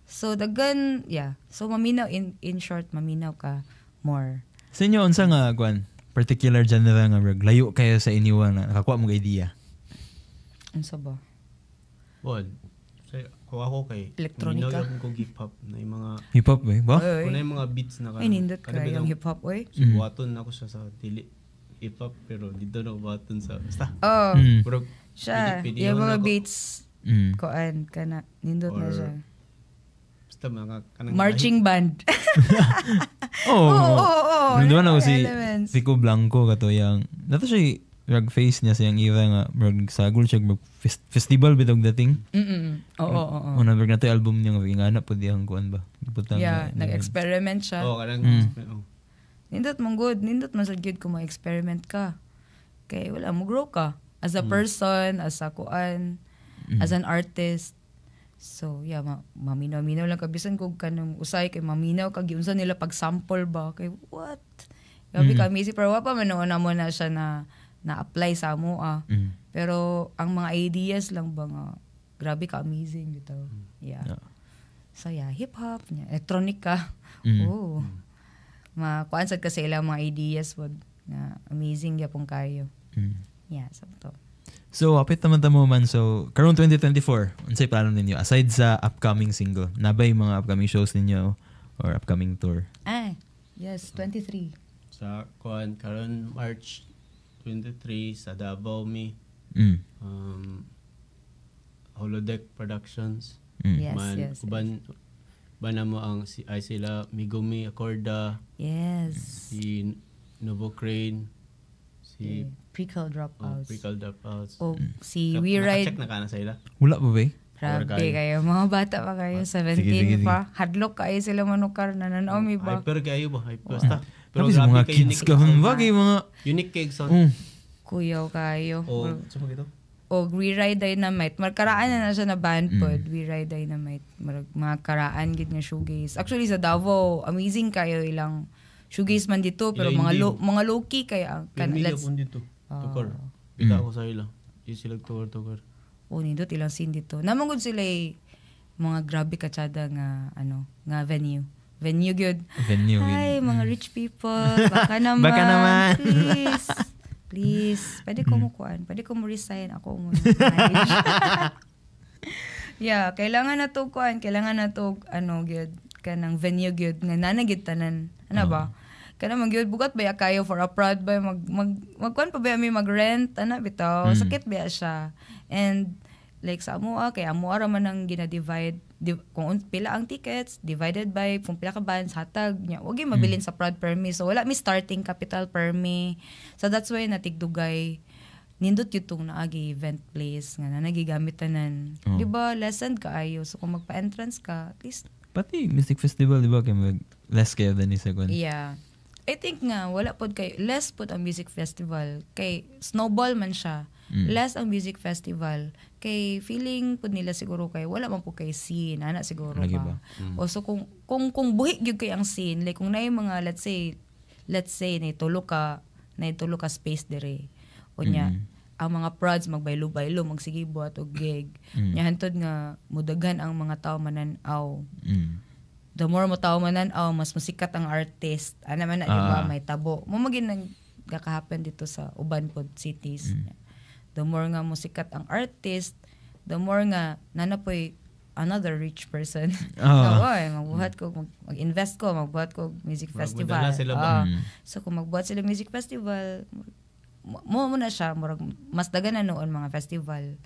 So daghan yeah. So maminaw in in short maminaw ka more. Sa inyo unsa nga Gwan? particular genre nga rag layo kayo sa inyo nga nakakuha mo idea. Unsa ba? Well, say, ako kay electronica. Minaw yung kong hip hop na yung mga hip hop eh. Ba? Kuna yung mga beats na ka. Ay nindot ka yung hip hop oy. Subuaton mm. na ako siya sa dili hip hop pero dito na buhaton sa basta. Oh. Mm. Bro, siya, yung mga beats Mm. Koan, kana, nindot na siya. Basta mga kanang marching band. oh, oh, oh, oo. Nandun ako si, si Ko Blanco kato yang, nato si rag face niya siyang iwa nga rag sagol siya mag fest, festival bitog dating. Mm Oo, oo, oo. Una rag nato album niya nga ingana po diyang kuan ba. Butang yeah, nag-experiment siya. Oo, oh, kanang mm. oh. Nindot mong good, nindot man sad gyud kung experiment ka. Kay wala mo grow ka as a mm. person, as a kuan, mm. as an artist. So, yeah, ma- maminaw-minaw lang kabisan ko kanang usay kay maminaw kag unsa nila pag sample ba kay what? Gabi mm. kami si Parwa pa man na mo na siya na na-apply sa mo ah. Mm. Pero ang mga ideas lang ba nga grabe ka amazing bitaw. Mm. Yeah. yeah. So yeah, hip hop, yeah, electronic ka. Mm. Oh. Mm. Makuan sad sa ilang mga ideas wag na amazing gyapon kayo. Mm. Yeah, so to. So, apit naman mo man. So, karon 2024, unsay plano ninyo aside sa upcoming single? Nabay mga upcoming shows ninyo or upcoming tour? Ah, yes, 23. Sa kuan karon March 23 sa Davao mi. Mm. Um, Holodeck Productions. Mm. Yes, man, yes. Uban, yes. ba na mo ang si ay sila Migumi Acorda. Yes. Si Novo Crane. Si eh, Prickle Dropouts. Oh, Prickle Dropouts. O oh, mm. si Naka- We Ride. Nakacheck na ka na sa ila. Wala ba ba eh? Grabe kayo. Eh. kayo. Mga bata pa kayo. 17 sige, sige, pa. Sige. Hadlok kayo sila manukar. Nananomi ba? Hyper kayo ba? Hyper. Oh. Basta. Pero Tapos mga kayo, kids ka. Bagay mga... Unique kay Exxon. Mm. Kuyaw kayo. O, oh, sumag ito? O, We Ride Dynamite. Markaraan na na siya na band po. Mm. We Ride Dynamite. Marag, mga karaan, gid nga shoegaze. Actually, sa Davao, amazing kayo ilang shoegaze man dito pero Ila mga low, mga low key kaya kan let's kun dito. Ah. Tukar. Pita hmm. ko sa ila. Di sila tukar tukar. O oh, nindot ilang scene dito. Namangod sila eh, mga grabe katsada nga ano nga venue. Venue good. Venue. Ay, mga hmm. rich people. Baka naman. Baka naman. Please. Please. Pwede ko mo hmm. kuan. Pwede ko mo resign. Ako mo. yeah, kailangan na to kuan. Kailangan na to ano good ka ng venue gud nga nanagit tanan. Ano uh ba? Kana mag gyud bugat ba kayo for a abroad ba mag mag kwan pa ba mi mag-rent ana bitaw. Mm. Sakit ba siya. And like sa amo ah, kay amo ra man ang gina-divide di, kung pila ang tickets divided by kung pila ka bands hatag niya, wag gyud mabilin mm. sa prod permit. So wala mi starting capital per me. So that's why natigdugay nindot yun itong naagi event place nga na nagigamit tanan. Oh. Di ba, lesson ka ayo. So kung magpa-entrance ka, at least Pati music Festival, di ba, kayo mag, less kayo than isa kwan? Yeah. I think nga, wala po kayo, less po ang music festival. Kay snowball man siya. Mm. Less ang music festival. Kay feeling po nila siguro kay wala man po kay scene. Ana siguro Lagi ba? Mm. O so kung, kung, kung buhi gyud kay ang scene, like kung na mga, let's say, let's say, na itulo ka, na ka space dire. O niya, mm ang mga prods magbaylo-baylo magsigibot og gig mm. hantod nga mudagan ang mga tao mananaw mm. the more mo tao mananaw mas masikat ang artist ana man na uh. diba may tabo mo magin nang gakahapen dito sa uban pod cities mm. the more nga musikat ang artist the more nga nanapoy another rich person. Oh. so, oy, magbuhat ko, mag, mag-invest ko, magbuhat ko music festival. Sila ba? Uh, mm. So, kung magbuhat sila music festival, mo mo na siya murag mas dagan na noon mga festival.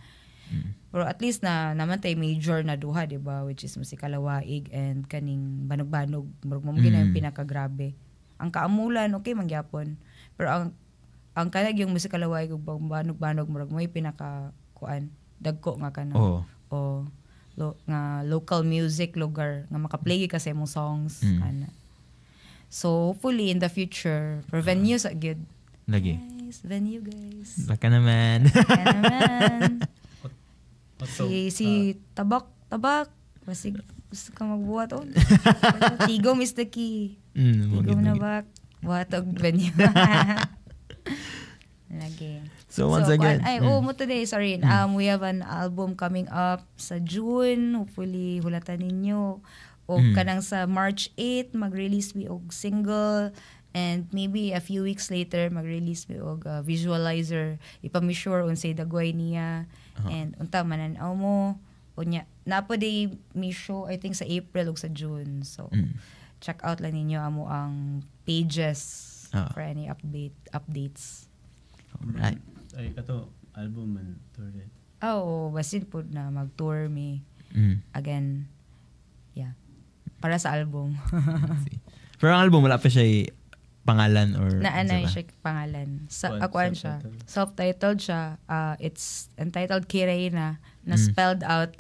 Mm. Pero at least na naman tay major na duha, di ba? Which is musika lawaig and kaning banog-banog. Murag mo mm. yung grabe Ang kaamulan, okay, mangyapon. Pero ang ang kanag yung musika lawaig ug banog-banog, murag mo yung pinaka kuan. Dagko nga kana. Oh. O lo, nga local music lugar nga makaplay ka sa imong songs mm. kana. So hopefully in the future, for revenues ah. uh, ah, good. Lagi. Yeah guys. Venue guys. Baka naman. Baka naman. si, si uh, Tabak, Tabak. Kasi gusto ka magbuhat Oh. Tigom is the key. Mm, Tigom na bak. Buhatog venue. Lagi. So once so, again. Ay, mm. oh, mo today, sorry. Mm. Um, we have an album coming up sa June. Hopefully, hulatan ninyo. O mm. kanang sa March 8, mag-release we og single. And maybe a few weeks later, mag-release mi og uh, visualizer, ipamisure unsay dagway niya, uh-huh. and unta mananaw mo, unya, napo day mi show, I think sa April o sa June. So, mm. check out lang ninyo amo ang pages uh-huh. for any update updates. Alright. Ay, kato, album man, tour right? Oh, basin po na mag-tour mi. Mm. Again, yeah. Para sa album. Pero ang album, wala pa siya eh, pangalan or na ano siya pangalan sa What? akuan siya self-titled siya uh, it's entitled Kirena na mm. spelled out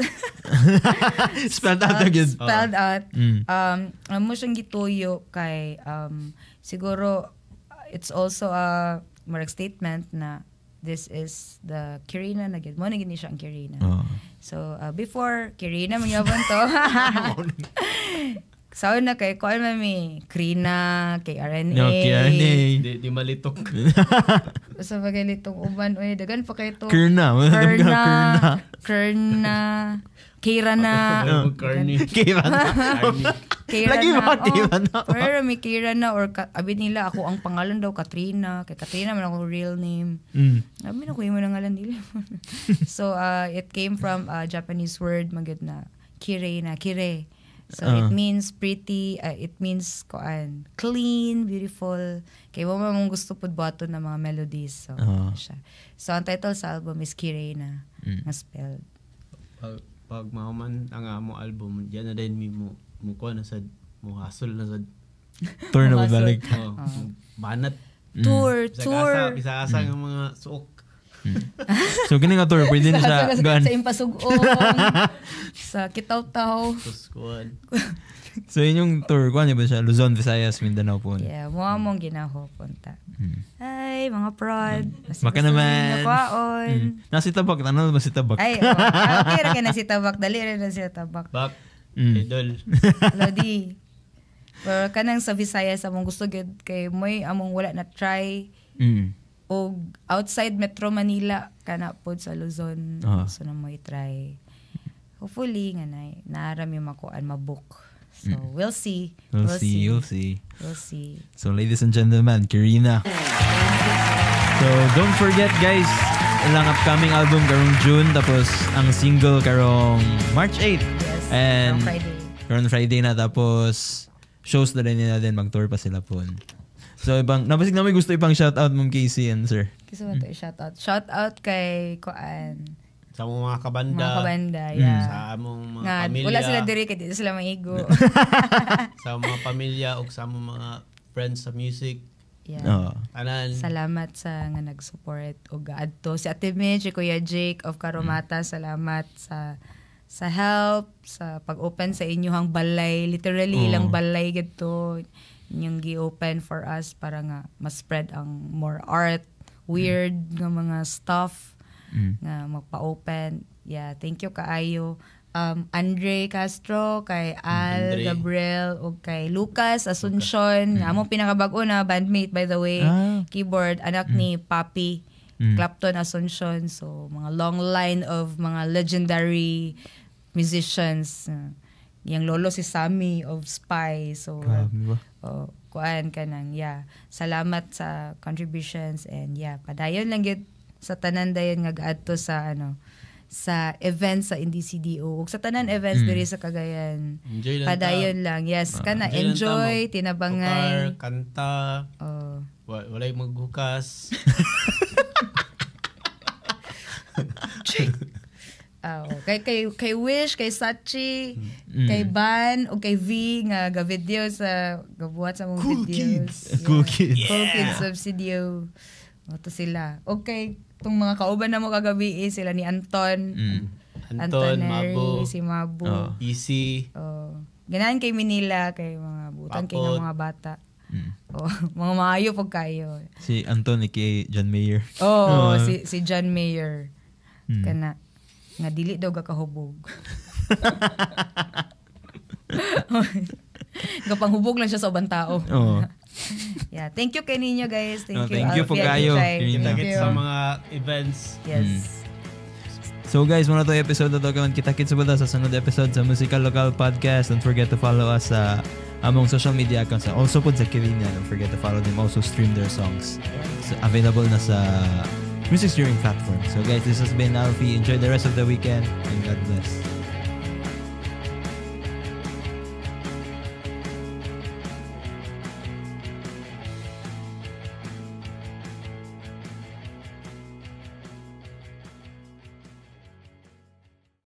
spelled out again spelled oh. out mm. um mo siyang gituyo kay um siguro uh, it's also a more statement na this is the Kirina na gid mo na gid siya ang Kirina oh. so uh, before Kirina magyabon to Sao na kay kuan mi Krina, kay RNA. No, kay RNA. Di, di malitok. Sa bagay nitong uban, oy, dagan pa kayo to. Krina. Krina. Krina. Kira na. Carney. Kira na. Lagi ba? Oh. Kira na. Pero may Kira na or ka, abid nila ako ang pangalan daw Katrina. Kay Katrina man ako real name. Mm. Sabi na ko yung ngalan nila. so uh, it came from a uh, Japanese word magid na kire na kire. So uh. it means pretty, uh, it means kuan, clean, beautiful. Kay mo mong gusto pud boto ng mga melodies. So uh. siya. So ang title sa album is Kirena, mm. nga spelled. Pag, pag mahuman ang amo album, diyan na din mi mo mo kuan na sad mo hustle na sad. turn na balik. Oh, oh. Banat. Mm. Tour, bisag tour. Asa, bisag asa mm. mga suok Mm. so kini nga tour pwede na sa gan. Sa impasugong. sa kitaw-taw. so yun yung tour ko ano ba siya Luzon, Visayas, Mindanao po. Yeah, mo among ginaho punta. Hmm. Ay, mga prod. Mm. Maka naman. Kwaon. Hmm. Nasi tabak, ano ba si tabak? Ay, oh, okay ra kay nasi tabak, dali ra na si tabak. Bak. Mm. Idol. Lodi. Pero kanang sa Visayas among gusto gid kay moy among wala na try. Mm o outside Metro Manila kana pod sa Luzon uh-huh. so na mo i-try hopefully nga na naaram yung makuan mabook so mm. we'll see we'll, we'll see, see we'll see we'll see so ladies and gentlemen Karina so don't forget guys ilang upcoming album karong June tapos ang single karong March 8 yes and karong Friday karong Friday na tapos shows na rin nila din mag-tour pa sila po So, ibang, napasig na may gusto ipang shout out Ma'am KC and sir. Kasi mo hmm. shout out. Shout out kay Koan. Sa mong mga kabanda. Mga kabanda, hmm. yeah. Sa among mga Nga, pamilya. Wala sila diri kay dito sila maigo. sa mga pamilya o sa among mga friends sa music. Yeah. Oh. Tanan. Salamat sa nga nag-support o gaadto si Ate Mitch, si Kuya Jake of Karomata. Mm. Salamat sa sa help, sa pag-open sa inyohang balay. Literally, oh. ilang balay gito yung gi-open for us para nga mas spread ang more art, weird mm. nga mga stuff mm. nga magpa-open. Yeah, thank you kaayo um, Andre Castro, kay Al Andre. Gabriel, o kay Lucas Asuncion. Lucas. Mm. Amo pinakabago na bandmate by the way, ah. keyboard anak mm. ni Papi mm. Clapton Asuncion. So mga long line of mga legendary musicians. Yang lolo si Sammy of Spy. So Grabe Oh, kuan ka nang yeah salamat sa contributions and yeah padayon lang gid sa tanan dayon nga gaadto sa ano sa events sa NDCDO ug sa tanan mm. events mm. diri sa Cagayan padayon ta. lang yes uh, kana enjoy, enjoy tinabangay Kukar, kanta oh wala, walay maghukas Jake, Oh, kay kay kay Wish, kay Sachi, mm. kay Ban o kay V nga ga video sa ah, gabuhat sa mga cool videos. Kids. Yeah. Cool kids. Yeah. Cool kids of video. sila. Okay, tong mga kauban na mo kagabi eh, sila ni Anton. Mm. Anton, Anton Mabo. si Mabo. Oh. Easy. Oh. Ganahan kay Manila, kay mga butang kay mga bata. Mm. Oh, mga maayo pag kayo. Si Anton kay John Mayer. Oh, oh, si si John Mayer. Mm. Kana nga dili daw gakahubog. Gapanghubog lang siya sa ubang tao. Oh. yeah, thank you kay ninyo guys. Thank no, you. Thank you po kayo. Thank you sa mga events. Yes. Mm. So guys, muna to episode na to. Kita kits ba sa sunod episode sa Musical Local Podcast. Don't forget to follow us sa among social media accounts. Also po sa Kirina. Don't forget to follow them. Also stream their songs. So, available na sa music streaming platform. So guys, this has been Alfie. Enjoy the rest of the weekend and God bless.